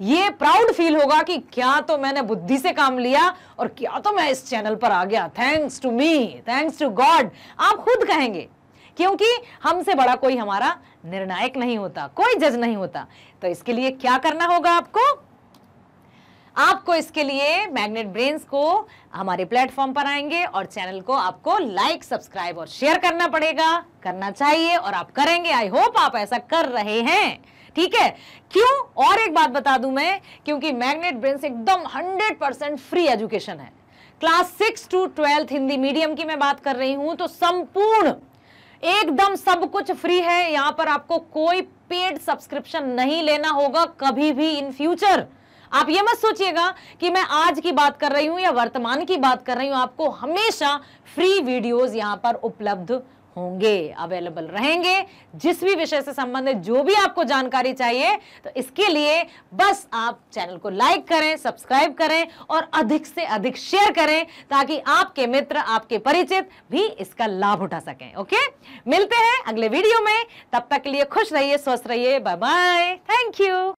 ये प्राउड फील होगा कि क्या तो मैंने बुद्धि से काम लिया और क्या तो मैं इस चैनल पर आ गया thanks to me thanks to God आप खुद कहेंगे क्योंकि हमसे बड़ा कोई हमारा निर्णायक नहीं होता कोई जज नहीं होता तो इसके लिए क्या करना होगा आपको आपको इसके लिए मैग्नेट ब्रेन्स को हमारे प्लेटफॉर्म पर आएंगे और चैनल को आपको लाइक सब्सक्राइब और शेयर करना पड़ेगा करना चाहिए और आप करेंगे आई होप आप ऐसा कर रहे हैं ठीक है क्यों और एक बात बता दूं मैं क्योंकि मैग्नेट ब्रेन्स एकदम 100 परसेंट फ्री एजुकेशन है class six to twelfth Hindi medium की मैं बात कर रही हूं तो संपूर्ण एकदम सब कुछ फ्री है यहां पर आपको कोई पेड सब्सक्रिप्शन नहीं लेना होगा कभी भी इन फ्यूचर आप ये मत सोचिएगा कि मैं आज की बात कर रही हूं या वर्तमान की बात कर रही हूं आपको हमेशा फ्री वीडियोस यहां पर उपलब्ध होंगे अवेलेबल रहेंगे जिस भी विषय से संबंधित जो भी आपको जानकारी चाहिए तो इसके लिए बस आप चैनल को लाइक करें सब्सक्राइब करें और अधिक से अधिक शेयर करें ताकि आपके मित्र आपके परिचित भी इसका लाभ उठा सकें ओके मिलते हैं अगले वीडियो में तब तक के लिए खुश रहिए स्वस्थ रहिए बाय बाय थैंक यू